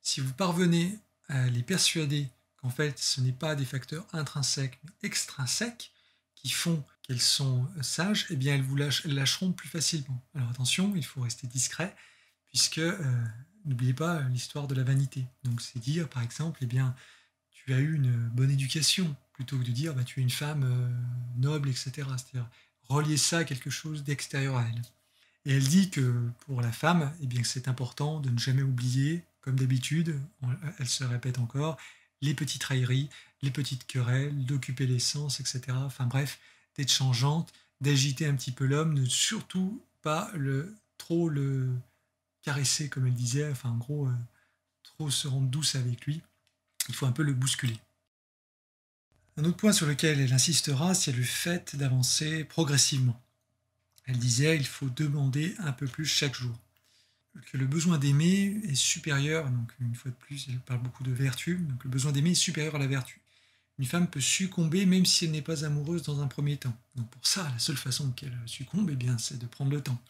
si vous parvenez à les persuader en fait ce n'est pas des facteurs intrinsèques mais extrinsèques qui font qu'elles sont euh, sages, eh bien elles vous lâcheront plus facilement. Alors attention, il faut rester discret, puisque euh, n'oubliez pas euh, l'histoire de la vanité. Donc c'est dire par exemple, eh bien tu as eu une bonne éducation, plutôt que de dire bah, tu es une femme noble, etc. C'est-à-dire relier ça à quelque chose d'extérieur à elle. Et elle dit que pour la femme, eh bien c'est important de ne jamais oublier, comme d'habitude, elle se répète encore, les petites railleries, les petites querelles, d'occuper les sens, etc. Enfin bref, d'être changeante, d'agiter un petit peu l'homme, ne surtout pas le, trop le caresser, comme elle disait, enfin en gros, euh, trop se rendre douce avec lui. Il faut un peu le bousculer. Un autre point sur lequel elle insistera, c'est le fait d'avancer progressivement. Elle disait, il faut demander un peu plus chaque jour que le besoin d'aimer est supérieur, donc une fois de plus, elle parle beaucoup de vertu, donc le besoin d'aimer est supérieur à la vertu. Une femme peut succomber même si elle n'est pas amoureuse dans un premier temps. Donc pour ça, la seule façon qu'elle succombe, eh bien, c'est de prendre le temps.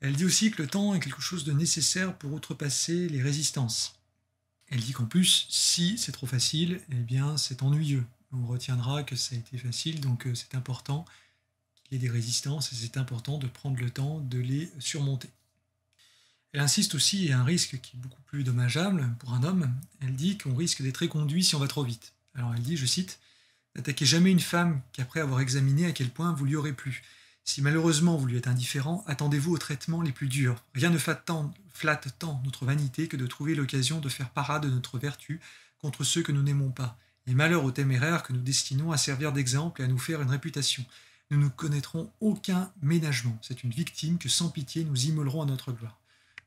Elle dit aussi que le temps est quelque chose de nécessaire pour outrepasser les résistances. Elle dit qu'en plus, si c'est trop facile, eh bien, c'est ennuyeux. On retiendra que ça a été facile, donc euh, c'est important qu'il y ait des résistances et c'est important de prendre le temps de les surmonter. Elle insiste aussi, et un risque qui est beaucoup plus dommageable pour un homme, elle dit qu'on risque d'être éconduit si on va trop vite. Alors elle dit, je cite, N'attaquez jamais une femme qu'après avoir examiné à quel point vous lui aurez plu. Si malheureusement vous lui êtes indifférent, attendez-vous aux traitements les plus durs. Rien ne flatte tant, tant notre vanité que de trouver l'occasion de faire parade de notre vertu contre ceux que nous n'aimons pas. Et malheur aux téméraires que nous destinons à servir d'exemple et à nous faire une réputation. Nous ne connaîtrons aucun ménagement. C'est une victime que sans pitié nous immolerons à notre gloire.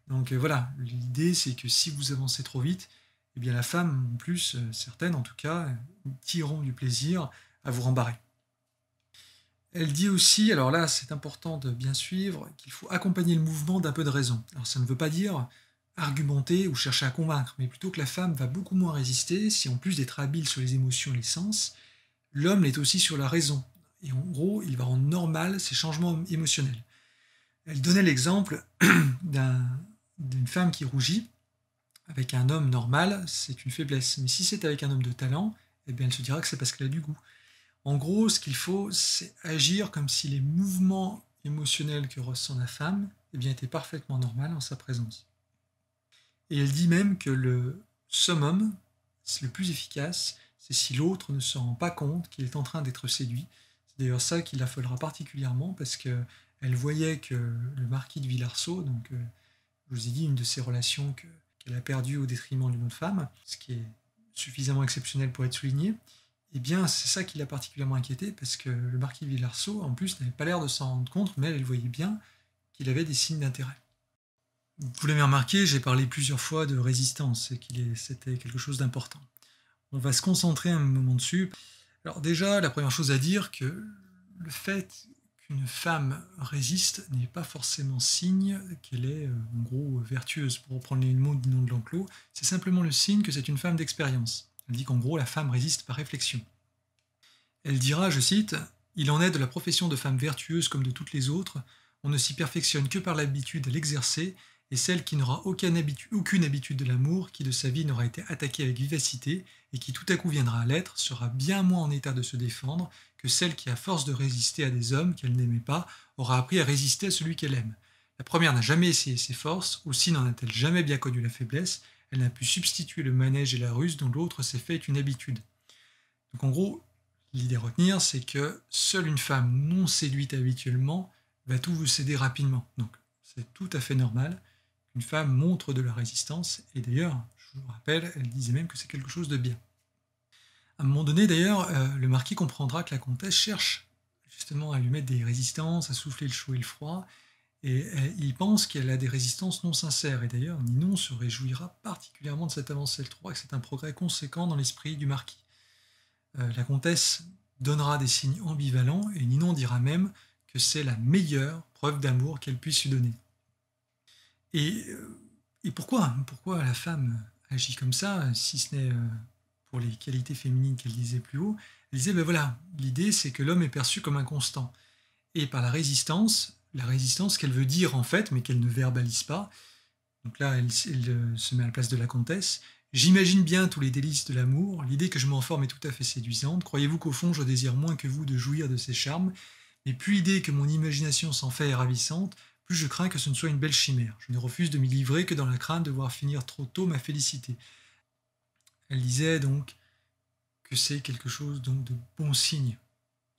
Donc euh, voilà, l'idée c'est que si vous avancez trop vite, eh bien la femme, en plus, euh, certaines en tout cas, euh, tireront du plaisir à vous rembarrer. Elle dit aussi, alors là c'est important de bien suivre, qu'il faut accompagner le mouvement d'un peu de raison. Alors ça ne veut pas dire argumenter ou chercher à convaincre, mais plutôt que la femme va beaucoup moins résister si en plus d'être habile sur les émotions et les sens, l'homme l'est aussi sur la raison. Et en gros, il va rendre normal ces changements émotionnels. Elle donnait l'exemple d'un d'une femme qui rougit avec un homme normal, c'est une faiblesse. Mais si c'est avec un homme de talent, eh bien, elle se dira que c'est parce qu'elle a du goût. En gros, ce qu'il faut, c'est agir comme si les mouvements émotionnels que ressent la femme eh bien, étaient parfaitement normaux en sa présence. Et elle dit même que le summum, c'est le plus efficace, c'est si l'autre ne se rend pas compte qu'il est en train d'être séduit. C'est d'ailleurs ça qui l'affolera particulièrement parce qu'elle voyait que le marquis de Villarceau, donc euh, je vous ai dit, une de ces relations qu'elle a perdues au détriment d'une autre femme, ce qui est suffisamment exceptionnel pour être souligné, eh bien, c'est ça qui l'a particulièrement inquiété, parce que le marquis de Villarceau, en plus, n'avait pas l'air de s'en rendre compte, mais elle, voyait bien qu'il avait des signes d'intérêt. Vous l'avez remarqué, j'ai parlé plusieurs fois de résistance, et qu'il c'était quelque chose d'important. On va se concentrer un moment dessus. Alors déjà, la première chose à dire, que le fait une femme résiste n'est pas forcément signe qu'elle est euh, en gros vertueuse, pour reprendre les mot du nom de l'enclos, c'est simplement le signe que c'est une femme d'expérience. Elle dit qu'en gros la femme résiste par réflexion. Elle dira, je cite, Il en est de la profession de femme vertueuse comme de toutes les autres, on ne s'y perfectionne que par l'habitude à l'exercer, et celle qui n'aura aucune habitude de l'amour, qui de sa vie n'aura été attaquée avec vivacité, et qui tout à coup viendra à l'être, sera bien moins en état de se défendre, que celle qui, a force de résister à des hommes qu'elle n'aimait pas, aura appris à résister à celui qu'elle aime. La première n'a jamais essayé ses forces, aussi n'en a-t-elle jamais bien connu la faiblesse, elle n'a pu substituer le manège et la ruse dont l'autre s'est fait une habitude. Donc en gros, l'idée à retenir, c'est que seule une femme non séduite habituellement va tout vous céder rapidement. Donc c'est tout à fait normal qu'une femme montre de la résistance, et d'ailleurs, je vous rappelle, elle disait même que c'est quelque chose de bien. À un moment donné, d'ailleurs, euh, le marquis comprendra que la comtesse cherche justement à lui mettre des résistances, à souffler le chaud et le froid, et euh, il pense qu'elle a des résistances non sincères. Et d'ailleurs, Ninon se réjouira particulièrement de cette avancée. Elle croit que c'est un progrès conséquent dans l'esprit du marquis. Euh, la comtesse donnera des signes ambivalents, et Ninon dira même que c'est la meilleure preuve d'amour qu'elle puisse lui donner. Et, et pourquoi hein Pourquoi la femme agit comme ça, si ce n'est les qualités féminines qu'elle disait plus haut, elle disait, ben voilà, l'idée c'est que l'homme est perçu comme un constant. Et par la résistance, la résistance qu'elle veut dire en fait, mais qu'elle ne verbalise pas, donc là elle, euh, se met à la place de la comtesse, J'imagine bien tous les délices de l'amour, l'idée que je m'en forme est tout à fait séduisante, croyez-vous qu'au fond je désire moins que vous de jouir de ses charmes, mais plus l'idée que mon imagination s'en fait est ravissante, plus je crains que ce ne soit une belle chimère. Je ne refuse de m'y livrer que dans la crainte de voir finir trop tôt ma félicité. Elle disait donc que c'est quelque chose donc de bon signe.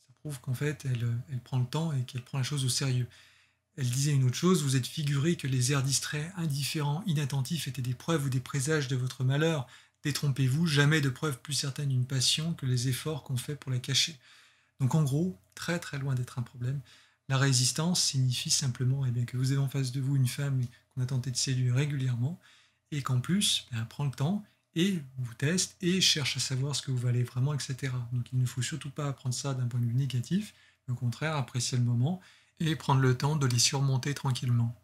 Ça prouve qu'en fait, elle, prend le temps et qu'elle prend la chose au sérieux. Elle disait une autre chose, vous êtes figuré que les airs distraits, indifférents, inattentifs étaient des preuves ou des présages de votre malheur. Détrompez-vous, jamais de preuve plus certaine d'une passion que les efforts qu'on fait pour la cacher. Donc en gros, très très loin d'être un problème, la résistance signifie simplement eh bien, que vous avez en face de vous une femme qu'on a tenté de séduire régulièrement et qu'en plus, ben, elle prend le temps et vous teste et cherche à savoir ce que vous valez vraiment, etc. Donc il ne faut surtout pas apprendre ça d'un point de vue négatif, au contraire, apprécier le moment et prendre le temps de les surmonter tranquillement.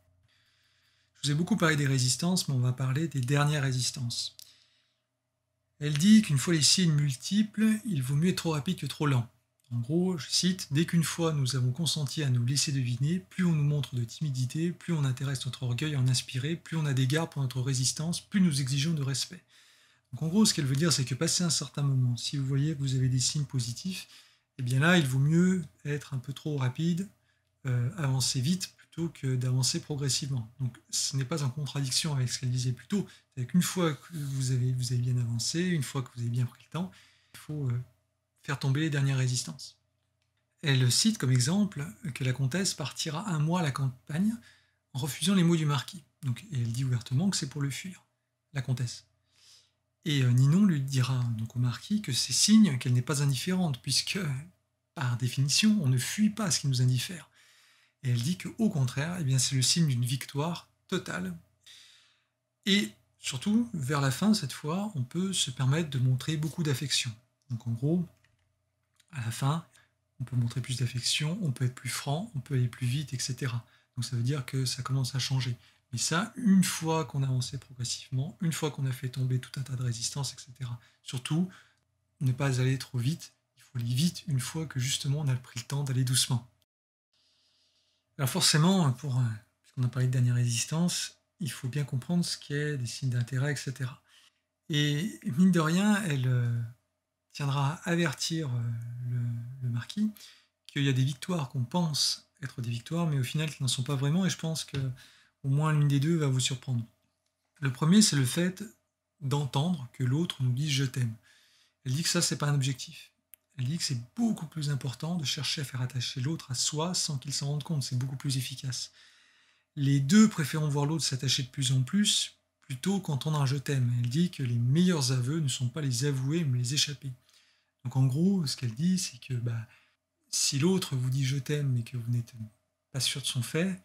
Je vous ai beaucoup parlé des résistances, mais on va parler des dernières résistances. Elle dit qu'une fois les signes multiples, il vaut mieux être trop rapide que trop lent. En gros, je cite, dès qu'une fois nous avons consenti à nous laisser deviner, plus on nous montre de timidité, plus on intéresse notre orgueil à en inspirer, plus on a d'égard pour notre résistance, plus nous exigeons de respect en gros, ce qu'elle veut dire, c'est que passer un certain moment, si vous voyez que vous avez des signes positifs, eh bien là, il vaut mieux être un peu trop rapide, euh, avancer vite plutôt que d'avancer progressivement. Donc ce n'est pas en contradiction avec ce qu'elle disait plus tôt, c'est qu'une fois que vous avez, bien avancé, une fois que vous avez bien pris le temps, il faut euh, faire tomber les dernières résistances. Elle cite comme exemple que la comtesse partira un mois à la campagne en refusant les mots du marquis. Donc, elle dit ouvertement que c'est pour le fuir, la comtesse. Et euh, Ninon lui dira donc au marquis que c'est signe qu'elle n'est pas indifférente, puisque par définition, on ne fuit pas ce qui nous indiffère. Et elle dit que au contraire, eh c'est le signe d'une victoire totale. Et surtout, vers la fin cette fois, on peut se permettre de montrer beaucoup d'affection. Donc en gros, à la fin, on peut montrer plus d'affection, on peut être plus franc, on peut aller plus vite, etc. Donc ça veut dire que ça commence à changer ça, une fois qu'on a avancé progressivement, une fois qu'on a fait tomber tout un tas de résistances, etc. Surtout, ne pas aller trop vite. Il faut aller vite une fois que justement on a pris le temps d'aller doucement. Alors forcément, pour euh, puisqu'on a parlé de dernière résistance, il faut bien comprendre ce qu'est des signes d'intérêt, etc. Et mine de rien, elle euh, tiendra à avertir euh, le, le marquis qu'il y a des victoires qu'on pense être des victoires, mais au final qui n'en sont pas vraiment. Et je pense que au moins l'une des deux va vous surprendre. Le premier, c'est le fait d'entendre que l'autre nous dit je t'aime. Elle dit que ça, c'est pas un objectif. Elle dit que c'est beaucoup plus important de chercher à faire attacher l'autre à soi sans qu'il s'en rende compte. C'est beaucoup plus efficace. Les deux préférons voir l'autre s'attacher de plus en plus plutôt qu'entendre un je t'aime. Elle dit que les meilleurs aveux ne sont pas les avoués mais les échapper. Donc en gros, ce qu'elle dit, c'est que bah, si l'autre vous dit je t'aime mais que vous n'êtes pas sûr de son fait,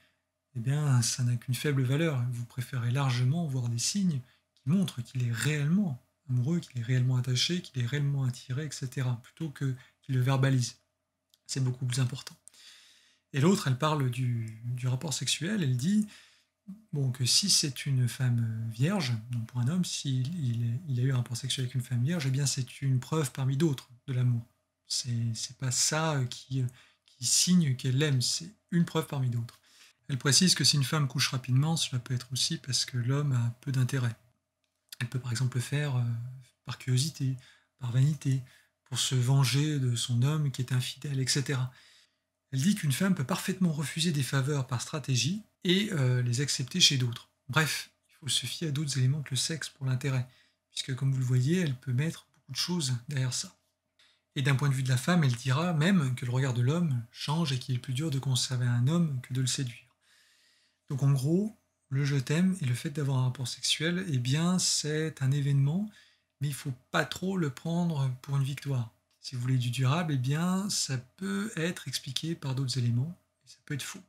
eh bien, ça n'a qu'une faible valeur. Vous préférez largement voir des signes qui montrent qu'il est réellement amoureux, qu'il est réellement attaché, qu'il est réellement attiré, etc., plutôt que qu'il le verbalise. C'est beaucoup plus important. Et l'autre, elle parle du, rapport sexuel, elle dit bon, que si c'est une femme vierge, donc pour un homme, s'il il, a eu un rapport sexuel avec une femme vierge, eh bien c'est une preuve parmi d'autres de l'amour. C'est pas ça qui, qui signe qu'elle l'aime, c'est une preuve parmi d'autres. Elle précise que si une femme couche rapidement, cela peut être aussi parce que l'homme a peu d'intérêt. Elle peut par exemple le faire euh, par curiosité, par vanité, pour se venger de son homme qui est infidèle, etc. Elle dit qu'une femme peut parfaitement refuser des faveurs par stratégie et euh, les accepter chez d'autres. Bref, il faut se fier à d'autres éléments que le sexe pour l'intérêt, puisque comme vous le voyez, elle peut mettre beaucoup de choses derrière ça. Et d'un point de vue de la femme, elle dira même que le regard de l'homme change et qu'il est plus dur de conserver un homme que de le séduire. Donc en gros, le je t'aime et le fait d'avoir un rapport sexuel, eh bien c'est un événement, mais il faut pas trop le prendre pour une victoire. Si vous voulez du durable, eh bien ça peut être expliqué par d'autres éléments, et ça peut être faux.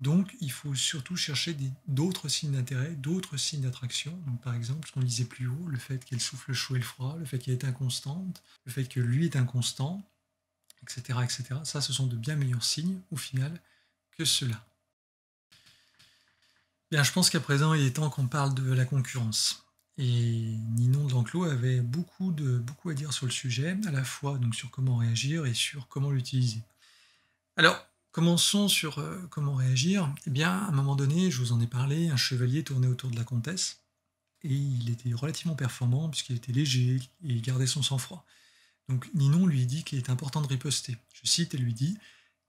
Donc il faut surtout chercher d'autres signes d'intérêt, d'autres signes d'attraction. par exemple, ce qu'on disait plus haut, le fait qu'elle souffle chaud et le froid, le fait qu'elle est inconstante, le fait que lui est inconstant, etc., etc. Ça, ce sont de bien meilleurs signes au final que cela je pense qu'à présent, il est temps qu'on parle de la concurrence. Et Ninon d'Enclos avait beaucoup, de, beaucoup à dire sur le sujet, à la fois donc, sur comment réagir et sur comment l'utiliser. Alors, commençons sur euh, comment réagir. Eh bien, à un moment donné, je vous en ai parlé, un chevalier tournait autour de la comtesse, et il était relativement performant puisqu'il était léger et il gardait son sang-froid. Donc Ninon lui dit qu'il est important de riposter. Je cite, elle lui dit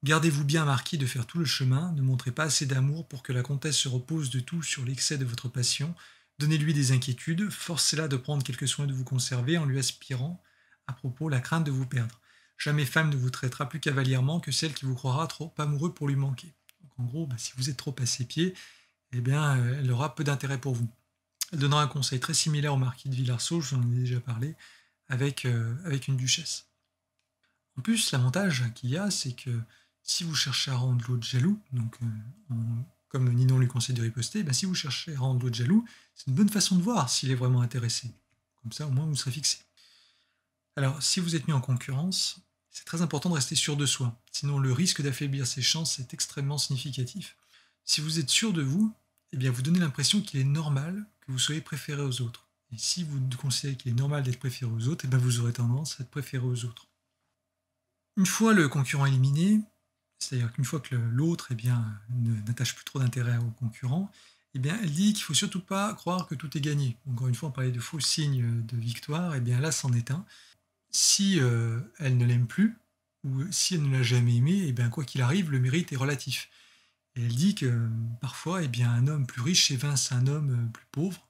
Gardez-vous bien, marquis, de faire tout le chemin, ne montrez pas assez d'amour pour que la comtesse se repose de tout sur l'excès de votre passion, donnez-lui des inquiétudes, forcez-la de prendre quelques soins de vous conserver en lui aspirant, à propos, la crainte de vous perdre. Jamais femme ne vous traitera plus cavalièrement que celle qui vous croira trop amoureux pour lui manquer. en gros, bah, si vous êtes trop à ses pieds, eh bien, euh, elle aura peu d'intérêt pour vous. Elle donnera un conseil très similaire au marquis de Villarceau, je vous en ai déjà parlé, avec, euh, avec une duchesse. En plus, l'avantage qu'il y a, c'est que si vous cherchez à rendre l'autre jaloux, donc euh, comme Ninon lui conseille de riposter, ben, si vous cherchez à rendre l'autre jaloux, c'est une bonne façon de voir s'il est vraiment intéressé. Comme ça, au moins, vous serez fixé. Alors, si vous êtes mis en concurrence, c'est très important de rester sûr de soi, sinon le risque d'affaiblir ses chances est extrêmement significatif. Si vous êtes sûr de vous, eh bien, vous donnez l'impression qu'il est normal que vous soyez préféré aux autres. Et si vous conseillez qu'il est normal d'être préféré aux autres, eh ben, vous aurez tendance à être préféré aux autres. Une fois le concurrent éliminé, c'est-à-dire qu'une fois que l'autre eh bien, n'attache plus trop d'intérêt au concurrent, eh bien, elle dit qu'il faut surtout pas croire que tout est gagné. Encore une fois, on parlait de faux signes de victoire, et eh bien là, c'en est un. Si euh, elle ne l'aime plus, ou si elle ne l'a jamais aimé, bien, quoi qu'il arrive, le mérite est relatif. elle dit que parfois, eh bien, un homme plus riche évince un homme plus pauvre.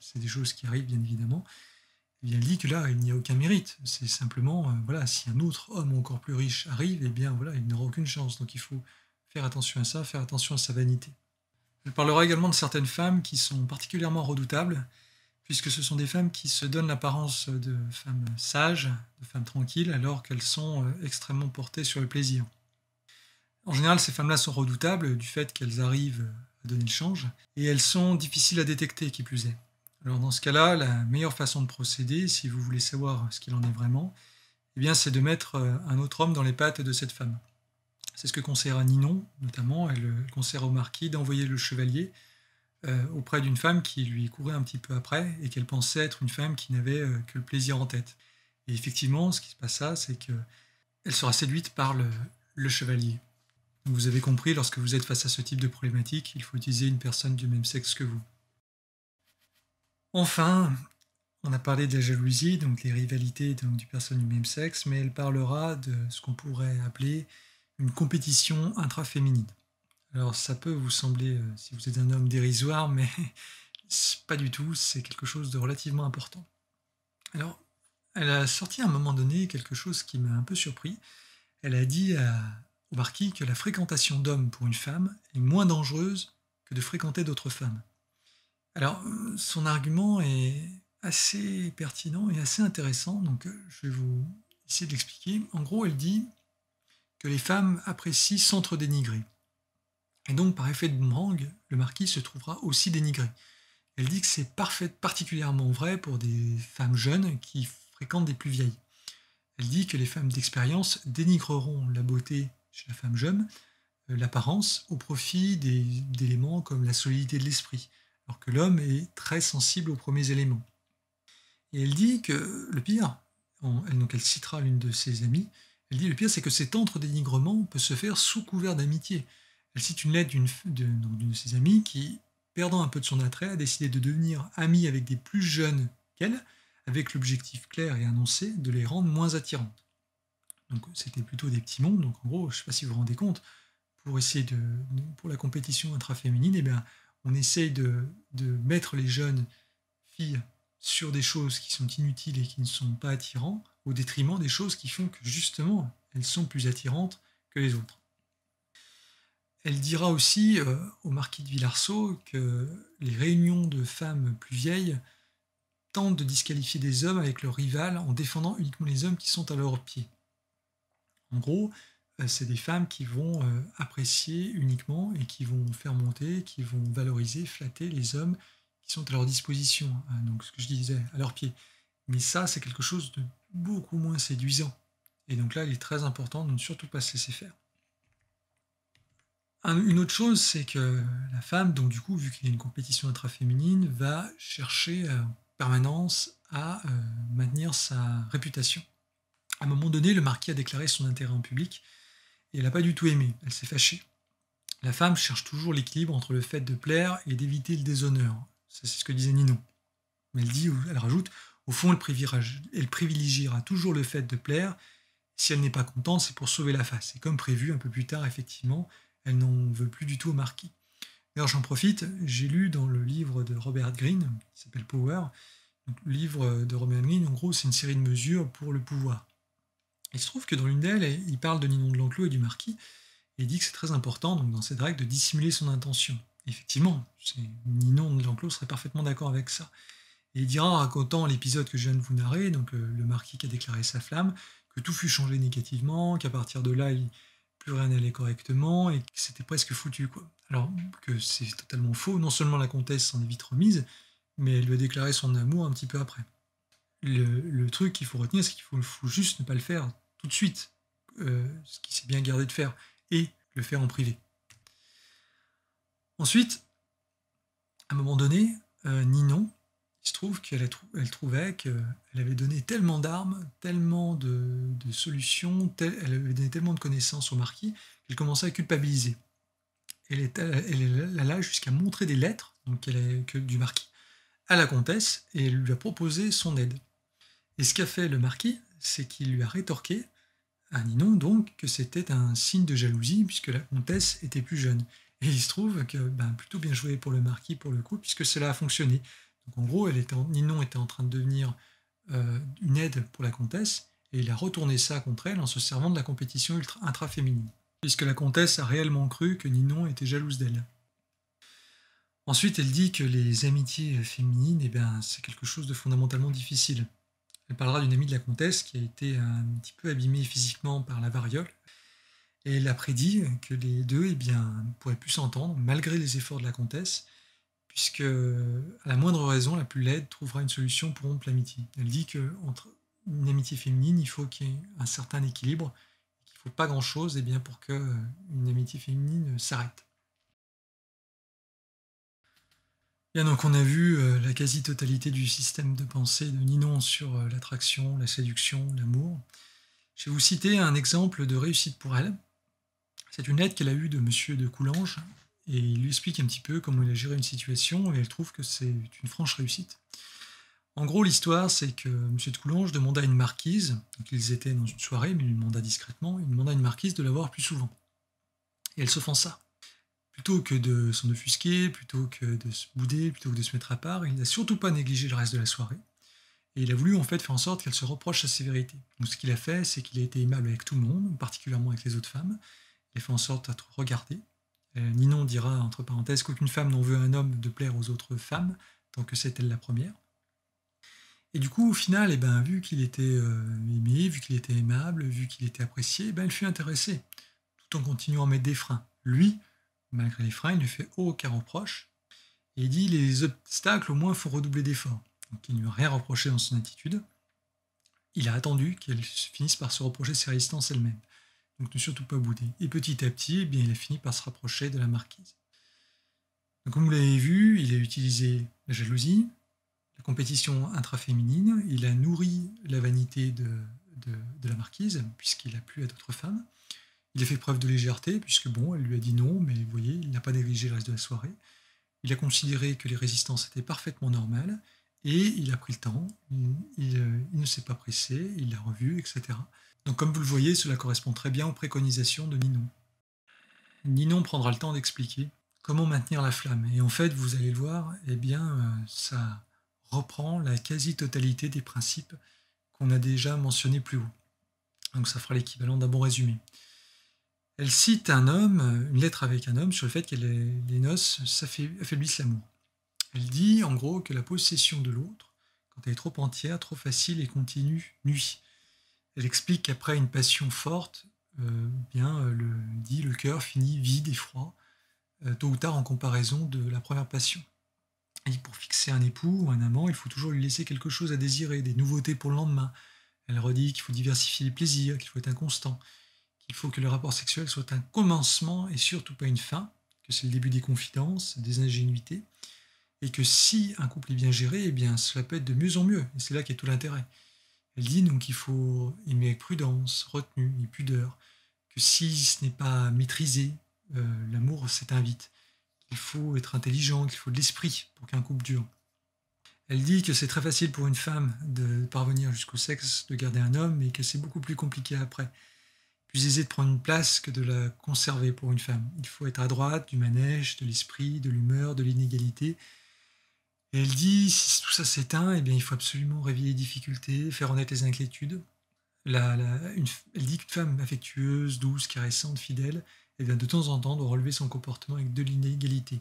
C'est des choses qui arrivent, bien évidemment elle dit que là, il n'y a aucun mérite. C'est simplement, euh, voilà, si un autre homme encore plus riche arrive, et eh bien, voilà, il n'aura aucune chance. Donc, il faut faire attention à ça, faire attention à sa vanité. Elle parlera également de certaines femmes qui sont particulièrement redoutables, puisque ce sont des femmes qui se donnent l'apparence de femmes sages, de femmes tranquilles, alors qu'elles sont euh, extrêmement portées sur le plaisir. En général, ces femmes-là sont redoutables du fait qu'elles arrivent à donner le change, et elles sont difficiles à détecter, qui plus est dans ce cas-là, la meilleure façon de procéder, si vous voulez savoir ce qu'il en est vraiment, eh bien c'est de mettre euh, un autre homme dans les pattes de cette femme. C'est ce que conseillera Ninon, notamment, elle, euh, le conseillera au marquis d'envoyer le chevalier euh, auprès d'une femme qui lui courait un petit peu après et qu'elle pensait être une femme qui n'avait que le plaisir en tête. Et effectivement, ce qui se passa, c'est qu'elle sera séduite par le, chevalier. vous avez compris, lorsque vous êtes face à ce type de problématique, il faut utiliser une personne du même sexe que vous. Enfin, on a parlé de la jalousie, donc les rivalités du personne du même sexe, mais elle parlera de ce qu'on pourrait appeler une compétition intra-féminine. Alors ça peut vous sembler, euh, si vous êtes un homme dérisoire, mais pas du tout, c'est quelque chose de relativement important. Alors, elle a sorti à un moment donné quelque chose qui m'a un peu surpris. Elle a dit à, au marquis que la fréquentation d'hommes pour une femme est moins dangereuse que de fréquenter d'autres femmes. Alors, son argument est assez pertinent et assez intéressant, donc euh, je vais vous essayer de l'expliquer. En gros, elle dit que les femmes apprécient s'entre dénigrer. Et donc, par effet de mangue, le marquis se trouvera aussi dénigré. Elle dit que c'est particulièrement vrai pour des femmes jeunes qui fréquentent des plus vieilles. Elle dit que les femmes d'expérience dénigreront la beauté chez la femme jeune, euh, l'apparence, au profit d'éléments comme la solidité de l'esprit, alors que l'homme est très sensible aux premiers éléments. Et elle dit que le pire, donc elle citera l'une de ses amies, elle dit le pire c'est que cet entre dénigrement peut se faire sous couvert d'amitié. Elle cite une lettre d'une de, ses amies qui, perdant un peu de son attrait, a décidé de devenir amie avec des plus jeunes qu'elle, avec l'objectif clair et annoncé de les rendre moins attirantes. Donc c'était plutôt des petits mondes, donc en gros, je ne sais pas si vous vous rendez compte, pour essayer de. pour la compétition intra-féminine, eh bien, on essaye de, mettre les jeunes filles sur des choses qui sont inutiles et qui ne sont pas attirantes, au détriment des choses qui font que justement elles sont plus attirantes que les autres. Elle dira aussi euh, au marquis de Villarceau que les réunions de femmes plus vieilles tentent de disqualifier des hommes avec leurs rivales en défendant uniquement les hommes qui sont à leurs pieds. En gros, euh, c'est des femmes qui vont euh, apprécier uniquement et qui vont faire monter, qui vont valoriser, flatter les hommes qui sont à leur disposition, hein, donc ce que je disais, à leurs pieds. Mais ça, c'est quelque chose de beaucoup moins séduisant. Et donc là, il est très important de ne surtout pas se laisser faire. une autre chose, c'est que la femme, donc du coup, vu qu'il y a une compétition intraféminine, va chercher euh, en permanence à maintenir sa réputation. À un moment donné, le marquis a déclaré son intérêt en public elle n'a pas du tout aimé, elle s'est fâchée. La femme cherche toujours l'équilibre entre le fait de plaire et d'éviter le déshonneur. c'est ce que disait Ninon. Mais elle dit, elle rajoute, au fond, elle privilégiera, privilégiera toujours le fait de plaire. Si elle n'est pas contente, c'est pour sauver la face. Et comme prévu, un peu plus tard, effectivement, elle n'en veut plus du tout au marquis. D'ailleurs, j'en profite, j'ai lu dans le livre de Robert Greene, qui s'appelle Power, le livre de Robert Greene, en gros, c'est une série de mesures pour le pouvoir. Il se trouve que dans l'une d'elles, il parle de Ninon de l'Enclos et du Marquis, et dit que c'est très important, donc dans cette règle, de dissimuler son intention. Effectivement, Ninon de l'Enclos serait parfaitement d'accord avec ça. Et il dira en racontant l'épisode que je viens de vous narrer, donc euh, le Marquis qui a déclaré sa flamme, que tout fut changé négativement, qu'à partir de là, il, plus rien n'allait correctement, et que c'était presque foutu, quoi. Alors que c'est totalement faux, non seulement la comtesse s'en est vite remise, mais elle lui a déclaré son amour un petit peu après le, truc qu'il faut retenir, c'est qu'il faut, juste ne pas le faire tout de suite, euh, ce qui s'est bien gardé de faire, et le faire en privé. Ensuite, à un moment donné, euh, Ninon, il se trouve qu'elle elle trouvait qu'elle avait donné tellement d'armes, tellement de, solutions, elle avait donné tellement de connaissances au marquis, qu'elle commençait à culpabiliser. Elle est, jusqu'à montrer des lettres donc elle que, du marquis à la comtesse et elle lui a proposé son aide. Et ce qu'a fait le marquis, c'est qu'il lui a rétorqué à Ninon donc que c'était un signe de jalousie puisque la comtesse était plus jeune. Et il se trouve que ben, plutôt bien joué pour le marquis pour le coup puisque cela a fonctionné. Donc en gros, Ninon était en train de devenir euh, une aide pour la comtesse et il a retourné ça contre elle en se servant de la compétition intra-féminine puisque la comtesse a réellement cru que Ninon était jalouse d'elle. Ensuite, elle dit que les amitiés féminines, eh ben, c'est quelque chose de fondamentalement difficile elle parlera d'une amie de la comtesse qui a été un petit peu abîmée physiquement par la variole. Et elle a prédit que les deux eh bien, ne pourraient plus s'entendre malgré les efforts de la comtesse, puisque à la moindre raison, la plus laide trouvera une solution pour rompre l'amitié. Elle dit qu'entre une amitié féminine, il faut qu'il y ait un certain équilibre, qu'il ne faut pas grand-chose eh bien, pour qu'une euh, amitié féminine s'arrête. donc on a vu euh, la quasi-totalité du système de pensée de Ninon sur euh, l'attraction, la séduction, l'amour. Je vais vous citer un exemple de réussite pour elle. C'est une lettre qu'elle a eue de Monsieur de Coulanges, et il lui explique un petit peu comment il a géré une situation, et elle trouve que c'est une franche réussite. En gros, l'histoire, c'est que M. de Coulanges demanda à une marquise, donc ils étaient dans une soirée, mais il lui demanda discrètement, il demanda à une marquise de la voir plus souvent. Et elle s'offensa plutôt que de s'en offusquer, plutôt que de se bouder, plutôt que de se mettre à part, il n'a surtout pas négligé le reste de la soirée. Et il a voulu en fait faire en sorte qu'elle se reproche sa sévérité. Donc ce qu'il a fait, c'est qu'il a été aimable avec tout le monde, particulièrement avec les autres femmes. Il a fait en sorte d'être regardé. Euh, Ninon dira, entre parenthèses, qu'aucune femme n'en veut un homme de plaire aux autres femmes, tant que c'est elle la première. Et du coup, au final, eh ben, vu qu'il était euh, aimé, vu qu'il était aimable, vu qu'il était apprécié, eh ben, elle fut intéressée, tout en continuant à mettre des freins. Lui, Malgré les freins, il ne fait aucun reproche. Et il dit les obstacles au moins font redoubler d'efforts. Donc il ne a rien reproché dans son attitude. Il a attendu qu'elle finisse par se reprocher ses résistances elle-même. Donc ne surtout pas bouder. Et petit à petit, eh bien, il a fini par se rapprocher de la marquise. comme vous l'avez vu, il a utilisé la jalousie, la compétition intraféminine, il a nourri la vanité de la marquise, puisqu'il a plu à d'autres femmes. Il a fait preuve de légèreté, puisque bon, elle lui a dit non, mais vous voyez, il n'a pas négligé le reste de la soirée. Il a considéré que les résistances étaient parfaitement normales, et il a pris le temps, il, euh, ne s'est pas pressé, il l'a revu, etc. Donc comme vous le voyez, cela correspond très bien aux préconisations de Ninon. Ninon prendra le temps d'expliquer comment maintenir la flamme. Et en fait, vous allez le voir, eh bien, euh, ça reprend la quasi-totalité des principes qu'on a déjà mentionnés plus haut. Donc ça fera l'équivalent d'un bon résumé elle cite un homme, une lettre avec un homme, sur le fait que les, noces affaiblissent l'amour. Elle dit en gros que la possession de l'autre, quand elle est trop entière, trop facile et continue, nuit. Elle explique qu'après une passion forte, euh, bien euh, le dit, le cœur finit vide et froid, euh, tôt ou tard en comparaison de la première passion. Et pour fixer un époux ou un amant, il faut toujours lui laisser quelque chose à désirer, des nouveautés pour le lendemain. Elle redit qu'il faut diversifier les plaisirs, qu'il faut être inconstant, il faut que le rapport sexuel soit un commencement et surtout pas une fin, que c'est le début des confidences, des ingénuités, et que si un couple est bien géré, eh bien cela peut être de mieux en mieux, et c'est là qu'est tout l'intérêt. Elle dit donc qu'il faut aimer avec prudence, retenue et pudeur, que si ce n'est pas maîtrisé, euh, l'amour l'amour vite. Il faut être intelligent, qu'il faut de l'esprit pour qu'un couple dure. Elle dit que c'est très facile pour une femme de parvenir jusqu'au sexe, de garder un homme, mais que c'est beaucoup plus compliqué après plus aisé de prendre une place que de la conserver pour une femme. Il faut être à droite du manège, de l'esprit, de l'humeur, de l'inégalité. elle dit, si tout ça s'éteint, eh bien, il faut absolument réveiller les difficultés, faire honnête les inquiétudes. La, une, elle dit qu'une femme affectueuse, douce, caressante, fidèle, eh bien, de temps en temps doit relever son comportement avec de l'inégalité.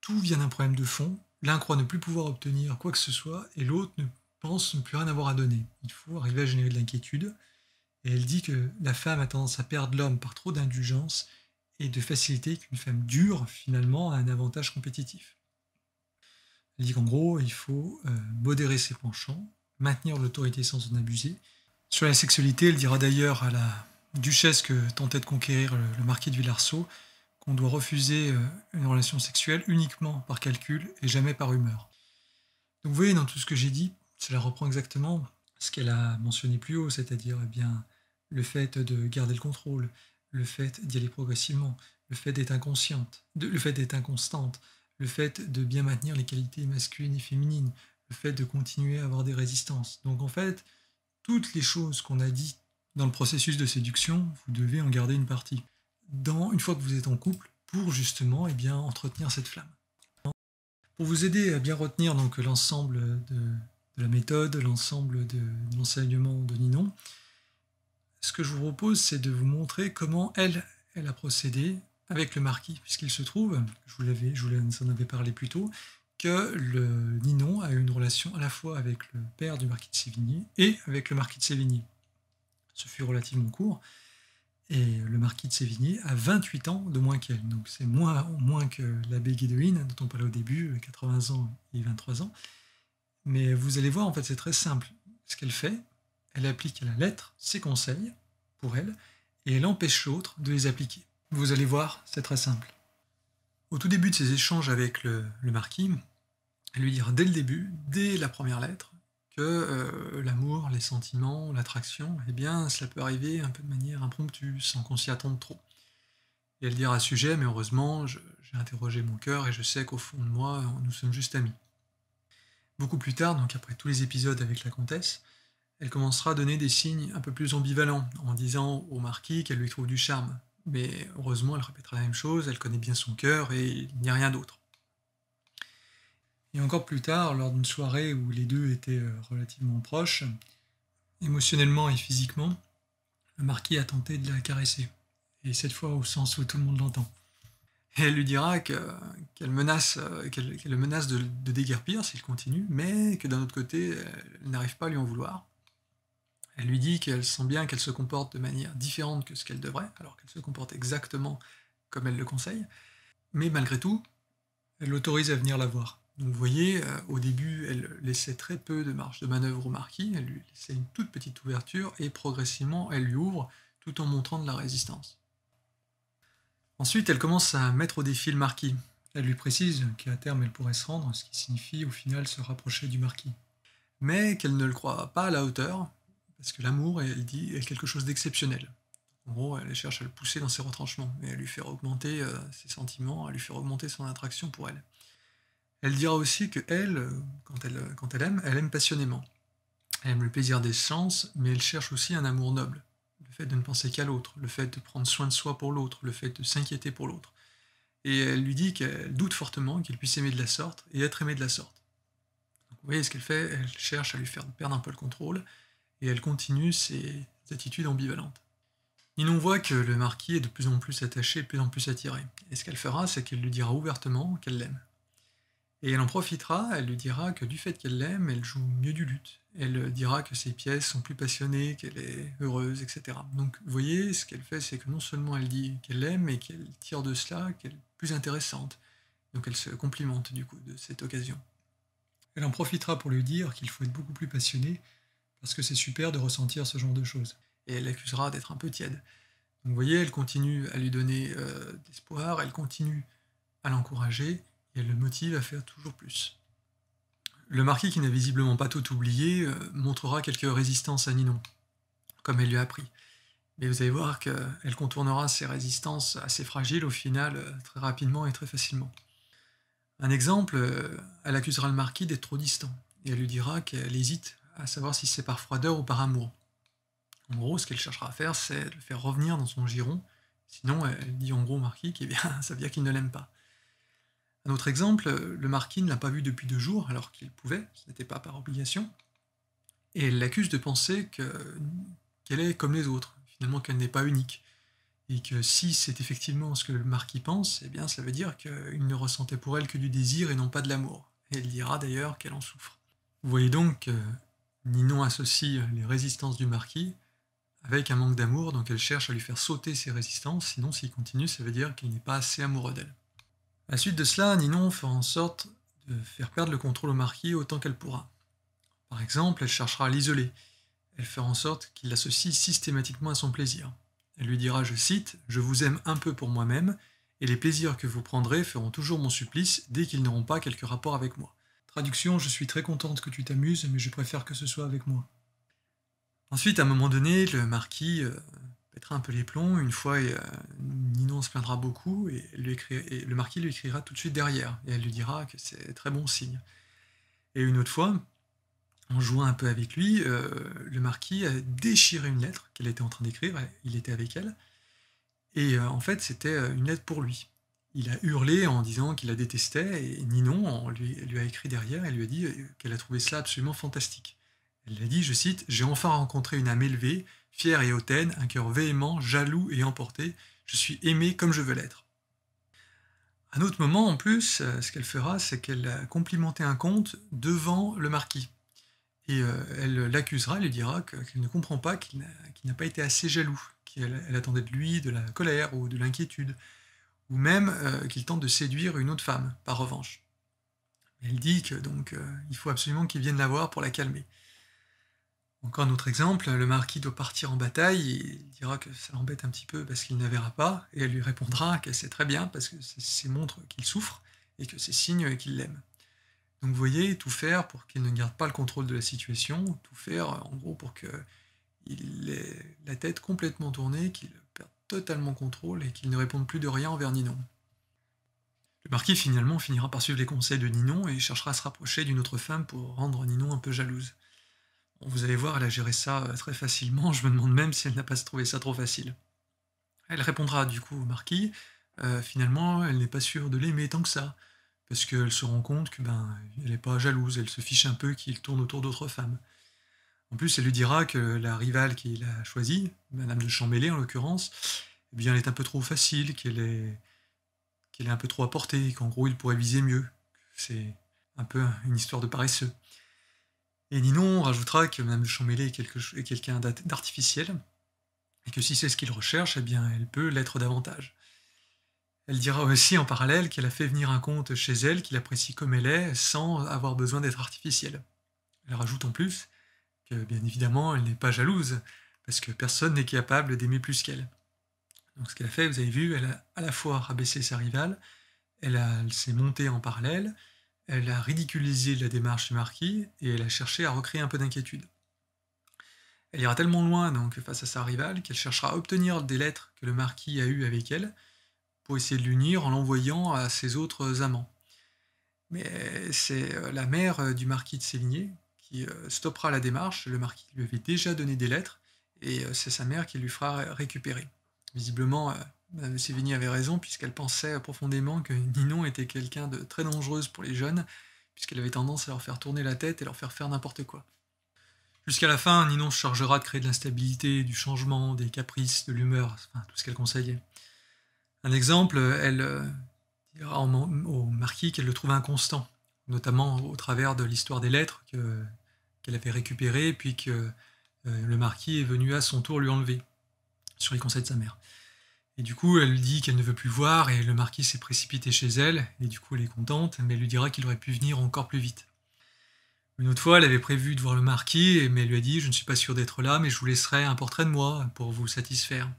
Tout vient d'un problème de fond. L'un croit ne plus pouvoir obtenir quoi que ce soit et l'autre ne pense ne plus rien avoir à donner. Il faut arriver à générer de l'inquiétude et elle dit que la femme a tendance à perdre l'homme par trop d'indulgence et de facilité qu'une femme dure, finalement, a un avantage compétitif. Elle dit qu'en gros, il faut euh, modérer ses penchants, maintenir l'autorité sans en abuser. Sur la sexualité, elle dira d'ailleurs à la duchesse que tentait de conquérir le, marquis de Villarceau qu'on doit refuser euh, une relation sexuelle uniquement par calcul et jamais par humeur. Donc vous voyez, dans tout ce que j'ai dit, cela reprend exactement ce qu'elle a mentionné plus haut, c'est-à-dire eh bien le fait de garder le contrôle, le fait d'y aller progressivement, le fait d'être inconsciente, le fait d'être inconstante, le fait de bien maintenir les qualités masculines et féminines, le fait de continuer à avoir des résistances. Donc en fait, toutes les choses qu'on a dites dans le processus de séduction, vous devez en garder une partie. Dans, une fois que vous êtes en couple, pour justement et eh bien, entretenir cette flamme. Pour vous aider à bien retenir donc l'ensemble de, la méthode, l'ensemble de l'enseignement de Ninon, ce que je vous propose, c'est de vous montrer comment elle, a procédé avec le marquis, puisqu'il se trouve, je vous l'avais, je en avais parlé plus tôt, que le Ninon a eu une relation à la fois avec le père du marquis de Sévigné et avec le marquis de Sévigné. Ce fut relativement court, et le marquis de Sévigné a 28 ans de moins qu'elle, donc c'est moins, moins que l'abbé Guédouin dont on parlait au début, 80 ans et 23 ans. Mais vous allez voir, en fait, c'est très simple. Ce qu'elle fait, elle applique à la lettre ses conseils, pour elle, et elle empêche l'autre de les appliquer. Vous allez voir, c'est très simple. Au tout début de ses échanges avec le, marquis, elle lui dira dès le début, dès la première lettre, que euh, l'amour, les sentiments, l'attraction, eh bien, cela peut arriver un peu de manière impromptue, sans qu'on s'y attende trop. Et elle dira à ce sujet, mais heureusement, j'ai interrogé mon cœur et je sais qu'au fond de moi, nous sommes juste amis. Beaucoup plus tard, donc après tous les épisodes avec la comtesse, elle commencera à donner des signes un peu plus ambivalents en disant au marquis qu'elle lui trouve du charme. Mais heureusement, elle répétera la même chose, elle connaît bien son cœur et il n'y a rien d'autre. Et encore plus tard, lors d'une soirée où les deux étaient euh, relativement proches, émotionnellement et physiquement, le marquis a tenté de la caresser. Et cette fois au sens où tout le monde l'entend. elle lui dira qu'elle menace, euh, menace de, de déguerpir s'il continue, mais que d'un autre côté, elle n'arrive pas à lui en vouloir. Elle lui dit qu'elle sent bien qu'elle se comporte de manière différente que ce qu'elle devrait, alors qu'elle se comporte exactement comme elle le conseille. Mais malgré tout, elle l'autorise à venir la voir. Donc vous voyez, euh, au début, elle laissait très peu de marge de manœuvre au marquis, elle lui laissait une toute petite ouverture et progressivement, elle lui ouvre tout en montrant de la résistance. Ensuite, elle commence à mettre au défi le marquis. Elle lui précise qu'à terme, elle pourrait se rendre, ce qui signifie au final se rapprocher du marquis. Mais qu'elle ne le croit pas à la hauteur parce que l'amour, elle dit, est quelque chose d'exceptionnel. En gros, elle cherche à le pousser dans ses retranchements et à lui faire augmenter euh, ses sentiments, à lui faire augmenter son attraction pour elle. Elle dira aussi que elle, euh, euh, quand elle, aime, elle aime passionnément. Elle aime le plaisir des sens, mais elle cherche aussi un amour noble. Le fait de ne penser qu'à l'autre, le fait de prendre soin de soi pour l'autre, le fait de s'inquiéter pour l'autre. Et elle lui dit qu'elle doute fortement qu'il puisse aimer de la sorte et être aimé de la sorte. vous voyez ce qu'elle fait Elle cherche à lui faire perdre un peu le contrôle, et elle continue ses attitudes ambivalentes. Il voit que le marquis est de plus en plus attaché, de plus en plus attiré. Et ce qu'elle fera, c'est qu'elle lui dira ouvertement qu'elle l'aime. Et elle en profitera, elle lui dira que du fait qu'elle l'aime, elle joue mieux du luth. Elle dira que ses pièces sont plus passionnées, qu'elle est heureuse, etc. Donc vous voyez, ce qu'elle fait, c'est que non seulement elle dit qu'elle l'aime, mais qu'elle tire de cela qu'elle est plus intéressante. Donc elle se complimente du coup de cette occasion. Elle en profitera pour lui dire qu'il faut être beaucoup plus passionné, parce que c'est super de ressentir ce genre de choses. Et elle l'accusera d'être un peu tiède. Donc vous voyez, elle continue à lui donner euh, d'espoir, elle continue à l'encourager, et elle le motive à faire toujours plus. Le marquis, qui n'a visiblement pas tout oublié, euh, montrera quelques résistances à Ninon, comme elle lui a appris. Mais vous allez voir qu'elle contournera ces résistances assez fragiles au final, euh, très rapidement et très facilement. Un exemple, elle accusera le marquis d'être trop distant, et elle lui dira qu'elle hésite à savoir si c'est par froideur ou par amour. En gros, ce qu'elle cherchera à faire, c'est le faire revenir dans son giron, sinon elle dit en gros au marquis que bien, ça veut dire qu'il ne l'aime pas. Un autre exemple, le marquis ne l'a pas vu depuis deux jours, alors qu'il pouvait, ce n'était pas par obligation, et elle l'accuse de penser qu'elle est comme les autres, finalement qu'elle n'est pas unique, et que si c'est effectivement ce que le marquis pense, eh bien ça veut dire qu'il ne ressentait pour elle que du désir et non pas de l'amour. Et elle dira d'ailleurs qu'elle en souffre. Vous voyez donc euh, Ninon associe euh, les résistances du marquis avec un manque d'amour, donc elle cherche à lui faire sauter ses résistances, sinon s'il continue, ça veut dire qu'il n'est pas assez amoureux d'elle. À la suite de cela, Ninon fera en sorte de faire perdre le contrôle au marquis autant qu'elle pourra. Par exemple, elle cherchera à l'isoler. Elle fera en sorte qu'il l'associe systématiquement à son plaisir. Elle lui dira, je cite, Je vous aime un peu pour moi-même, et les plaisirs que vous prendrez feront toujours mon supplice dès qu'ils n'auront pas quelque rapport avec moi. Traduction, je suis très contente que tu t'amuses, mais je préfère que ce soit avec moi. Ensuite, à un moment donné, le marquis euh, pètera un peu les plombs. Une fois, et, Ninon se plaindra beaucoup et, le marquis lui écrira tout de suite derrière. Et elle lui dira que c'est très bon signe. Et une autre fois, en jouant un peu avec lui, euh, le marquis a déchiré une lettre qu'elle était en train d'écrire. Il était avec elle. Et euh, en fait, c'était euh, une lettre pour lui il a hurlé en disant qu'il la détestait, et Ninon lui, a écrit derrière et lui a dit euh, qu'elle a trouvé cela absolument fantastique. Elle a dit, je cite, J'ai enfin rencontré une âme élevée, fière et hautaine, un cœur véhément, jaloux et emporté, je suis aimée comme je veux l'être. Un autre moment, en plus, euh, ce qu'elle fera, c'est qu'elle a complimenté un comte devant le marquis. Et euh, elle l'accusera, elle lui dira qu'elle ne comprend pas qu'il n'a pas été assez jaloux, qu'elle attendait de lui de la colère ou de l'inquiétude ou même euh, qu'il tente de séduire une autre femme, par revanche. Elle dit que donc euh, il faut absolument qu'il vienne la voir pour la calmer. Encore un autre exemple, le marquis doit partir en bataille, il dira que ça l'embête un petit peu parce qu'il ne la verra pas, et elle lui répondra qu'elle sait très bien parce que c'est montre qu'il souffre et que c'est signe qu'il l'aime. Donc vous voyez, tout faire pour qu'il ne garde pas le contrôle de la situation, tout faire en gros pour que ait la tête complètement tournée, qu'il totalement contrôle et qu'il ne réponde plus de rien envers Ninon. Le marquis finalement finira par suivre les conseils de Ninon et cherchera à se rapprocher d'une autre femme pour rendre Ninon un peu jalouse. vous allez voir, elle a géré ça euh, très facilement, je me demande même si elle n'a pas trouvé ça trop facile. Elle répondra du coup au marquis, euh, finalement elle n'est pas sûre de l'aimer tant que ça, parce qu'elle se rend compte que ben elle n'est pas jalouse, elle se fiche un peu qu'il tourne autour d'autres femmes. En plus, elle lui dira que la rivale qu'il a choisie, Madame de Chambellé en l'occurrence, eh bien, elle est un peu trop facile, qu'elle est, qu'elle est un peu trop à portée, qu'en gros, il pourrait viser mieux. C'est un peu une histoire de paresseux. Et Ninon rajoutera que Madame de Chambellé est, quelque, quelqu'un d'artificiel, et que si c'est ce qu'il recherche, eh bien, elle peut l'être davantage. Elle dira aussi en parallèle qu'elle a fait venir un comte chez elle qu'il apprécie comme elle est, sans avoir besoin d'être artificiel. Elle rajoute en plus bien évidemment, elle n'est pas jalouse, parce que personne n'est capable d'aimer plus qu'elle. Donc ce qu'elle a fait, vous avez vu, elle a à la fois rabaissé sa rivale, elle, s'est montée en parallèle, elle a ridiculisé la démarche du marquis, et elle a cherché à recréer un peu d'inquiétude. Elle ira tellement loin donc face à sa rivale qu'elle cherchera à obtenir des lettres que le marquis a eues avec elle pour essayer de l'unir en l'envoyant à ses autres amants. Mais c'est euh, la mère euh, du marquis de Sévigné, euh, stoppera la démarche. Le marquis lui avait déjà donné des lettres et euh, c'est sa mère qui lui fera récupérer. Visiblement, euh, Madame avait raison puisqu'elle pensait profondément que Ninon était quelqu'un de très dangereuse pour les jeunes puisqu'elle avait tendance à leur faire tourner la tête et leur faire faire n'importe quoi. Jusqu'à la fin, Ninon se chargera de créer de l'instabilité, du changement, des caprices, de l'humeur, enfin, tout ce qu'elle conseillait. Un exemple, elle dira au marquis qu'elle le trouve inconstant, notamment au travers de l'histoire des lettres que qu'elle avait récupéré, puis que euh, le marquis est venu à son tour lui enlever, sur les conseils de sa mère. Et du coup, elle dit qu'elle ne veut plus voir, et le marquis s'est précipité chez elle, et du coup, elle est contente, mais elle lui dira qu'il aurait pu venir encore plus vite. Une autre fois, elle avait prévu de voir le marquis, mais elle lui a dit Je ne suis pas sûre d'être là, mais je vous laisserai un portrait de moi pour vous satisfaire.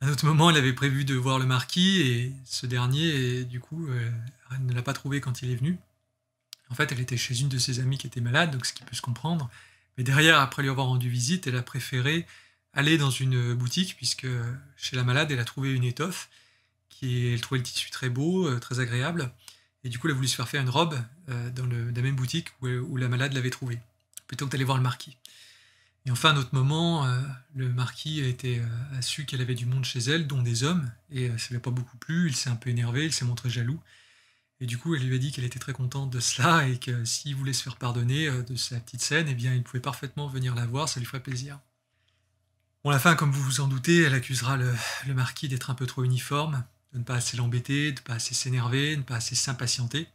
À un autre moment, elle avait prévu de voir le marquis, et ce dernier, et du coup, euh, elle ne l'a pas trouvé quand il est venu. En fait, elle était chez une de ses amies qui était malade, donc ce qui peut se comprendre. Mais derrière, après lui avoir rendu visite, elle a préféré aller dans une boutique, puisque chez la malade, elle a trouvé une étoffe, qui elle trouvait le tissu très beau, euh, très agréable. Et du coup, elle a voulu se faire faire une robe euh, dans, la même boutique euh, où, la malade l'avait trouvée, plutôt que d'aller voir le marquis. Et enfin, à un autre moment, le marquis a, été, su qu'elle avait du monde chez elle, dont des hommes, et ça ne a pas beaucoup plu, il s'est un peu énervé, il s'est montré jaloux. Et du coup, elle lui a dit qu'elle était très contente de cela et que s'il voulait se faire pardonner euh, de sa petite scène, eh bien, il pouvait parfaitement venir la voir, ça lui ferait plaisir. Bon, la fin, comme vous vous en doutez, elle accusera le, marquis d'être un peu trop uniforme, de ne pas assez l'embêter, de ne pas assez s'énerver, de ne pas assez s'impatienter.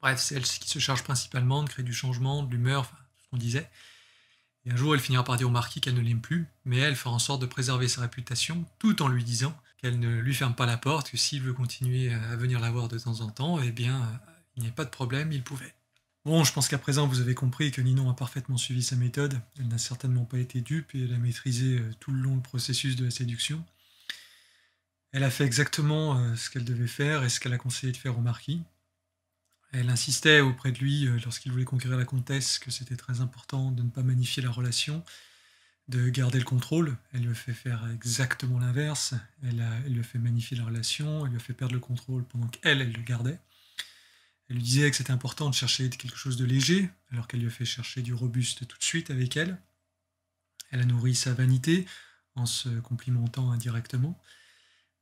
Bref, c'est elle qui se charge principalement de créer du changement, de l'humeur, enfin, ce qu'on disait. Et un jour, elle finira par dire au marquis qu'elle ne l'aime plus, mais elle fera en sorte de préserver sa réputation tout en lui disant qu'elle ne lui ferme pas la porte, que s'il veut continuer à venir la voir de temps en temps, eh bien, euh, il n'y a pas de problème, il pouvait. Bon, je pense qu'à présent vous avez compris que Ninon a parfaitement suivi sa méthode, elle n'a certainement pas été dupe et elle a maîtrisé euh, tout le long le processus de la séduction. Elle a fait exactement euh, ce qu'elle devait faire et ce qu'elle a conseillé de faire au marquis. Elle insistait auprès de lui, lorsqu'il voulait conquérir la comtesse, que c'était très important de ne pas magnifier la relation, de garder le contrôle. Elle lui fait faire exactement l'inverse. Elle, lui a fait magnifier la relation, elle lui fait perdre le contrôle pendant qu'elle, elle le gardait. Elle lui disait que c'était important de chercher quelque chose de léger, alors qu'elle lui a fait chercher du robuste tout de suite avec elle. Elle a nourri sa vanité en se complimentant indirectement.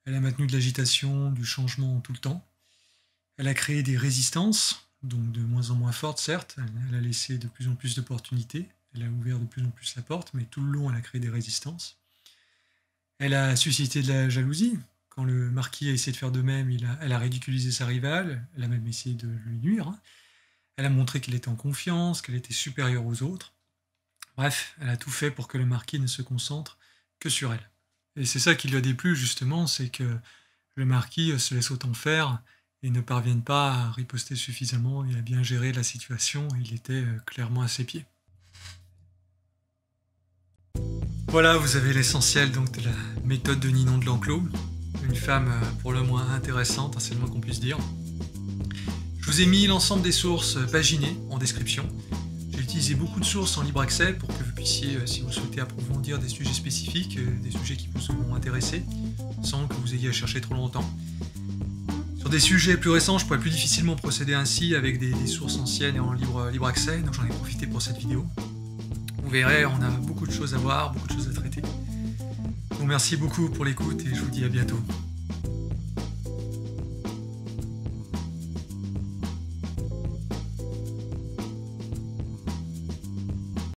Elle a maintenu de l'agitation, du changement tout le temps. Elle a créé des résistances, donc de moins en moins fortes certes. Elle a laissé de plus en plus d'opportunités elle a ouvert de plus en plus la porte, mais tout le long, elle a créé des résistances. Elle a suscité de la jalousie. Quand le marquis a essayé de faire de même, elle a ridiculisé sa rivale, elle a même essayé de lui nuire. Hein. Elle a montré qu'elle était en confiance, qu'elle était supérieure aux autres. Bref, elle a tout fait pour que le marquis ne se concentre que sur elle. Et c'est ça qui lui a déplu, justement, c'est que le marquis se laisse autant faire et ne parvienne pas à riposter suffisamment et à bien gérer la situation. Il était euh, clairement à ses pieds. Voilà, vous avez l'essentiel de la méthode de Ninon de l'Enclos, une femme euh, pour le moins intéressante, hein, c'est le moins qu'on puisse dire. Je vous ai mis l'ensemble des sources euh, paginées en description. J'ai utilisé beaucoup de sources en libre accès pour que vous puissiez, euh, si vous souhaitez approfondir des sujets spécifiques, des sujets qui vous seront intéressés sans que vous ayez à chercher trop longtemps. Sur des sujets plus récents, je pourrais plus difficilement procéder ainsi avec des, sources anciennes et en libre, libre accès, donc j'en ai profité pour cette vidéo vous verrez, on a beaucoup de choses à voir, beaucoup de choses à traiter. Donc merci beaucoup pour l'écoute et je vous dis à bientôt.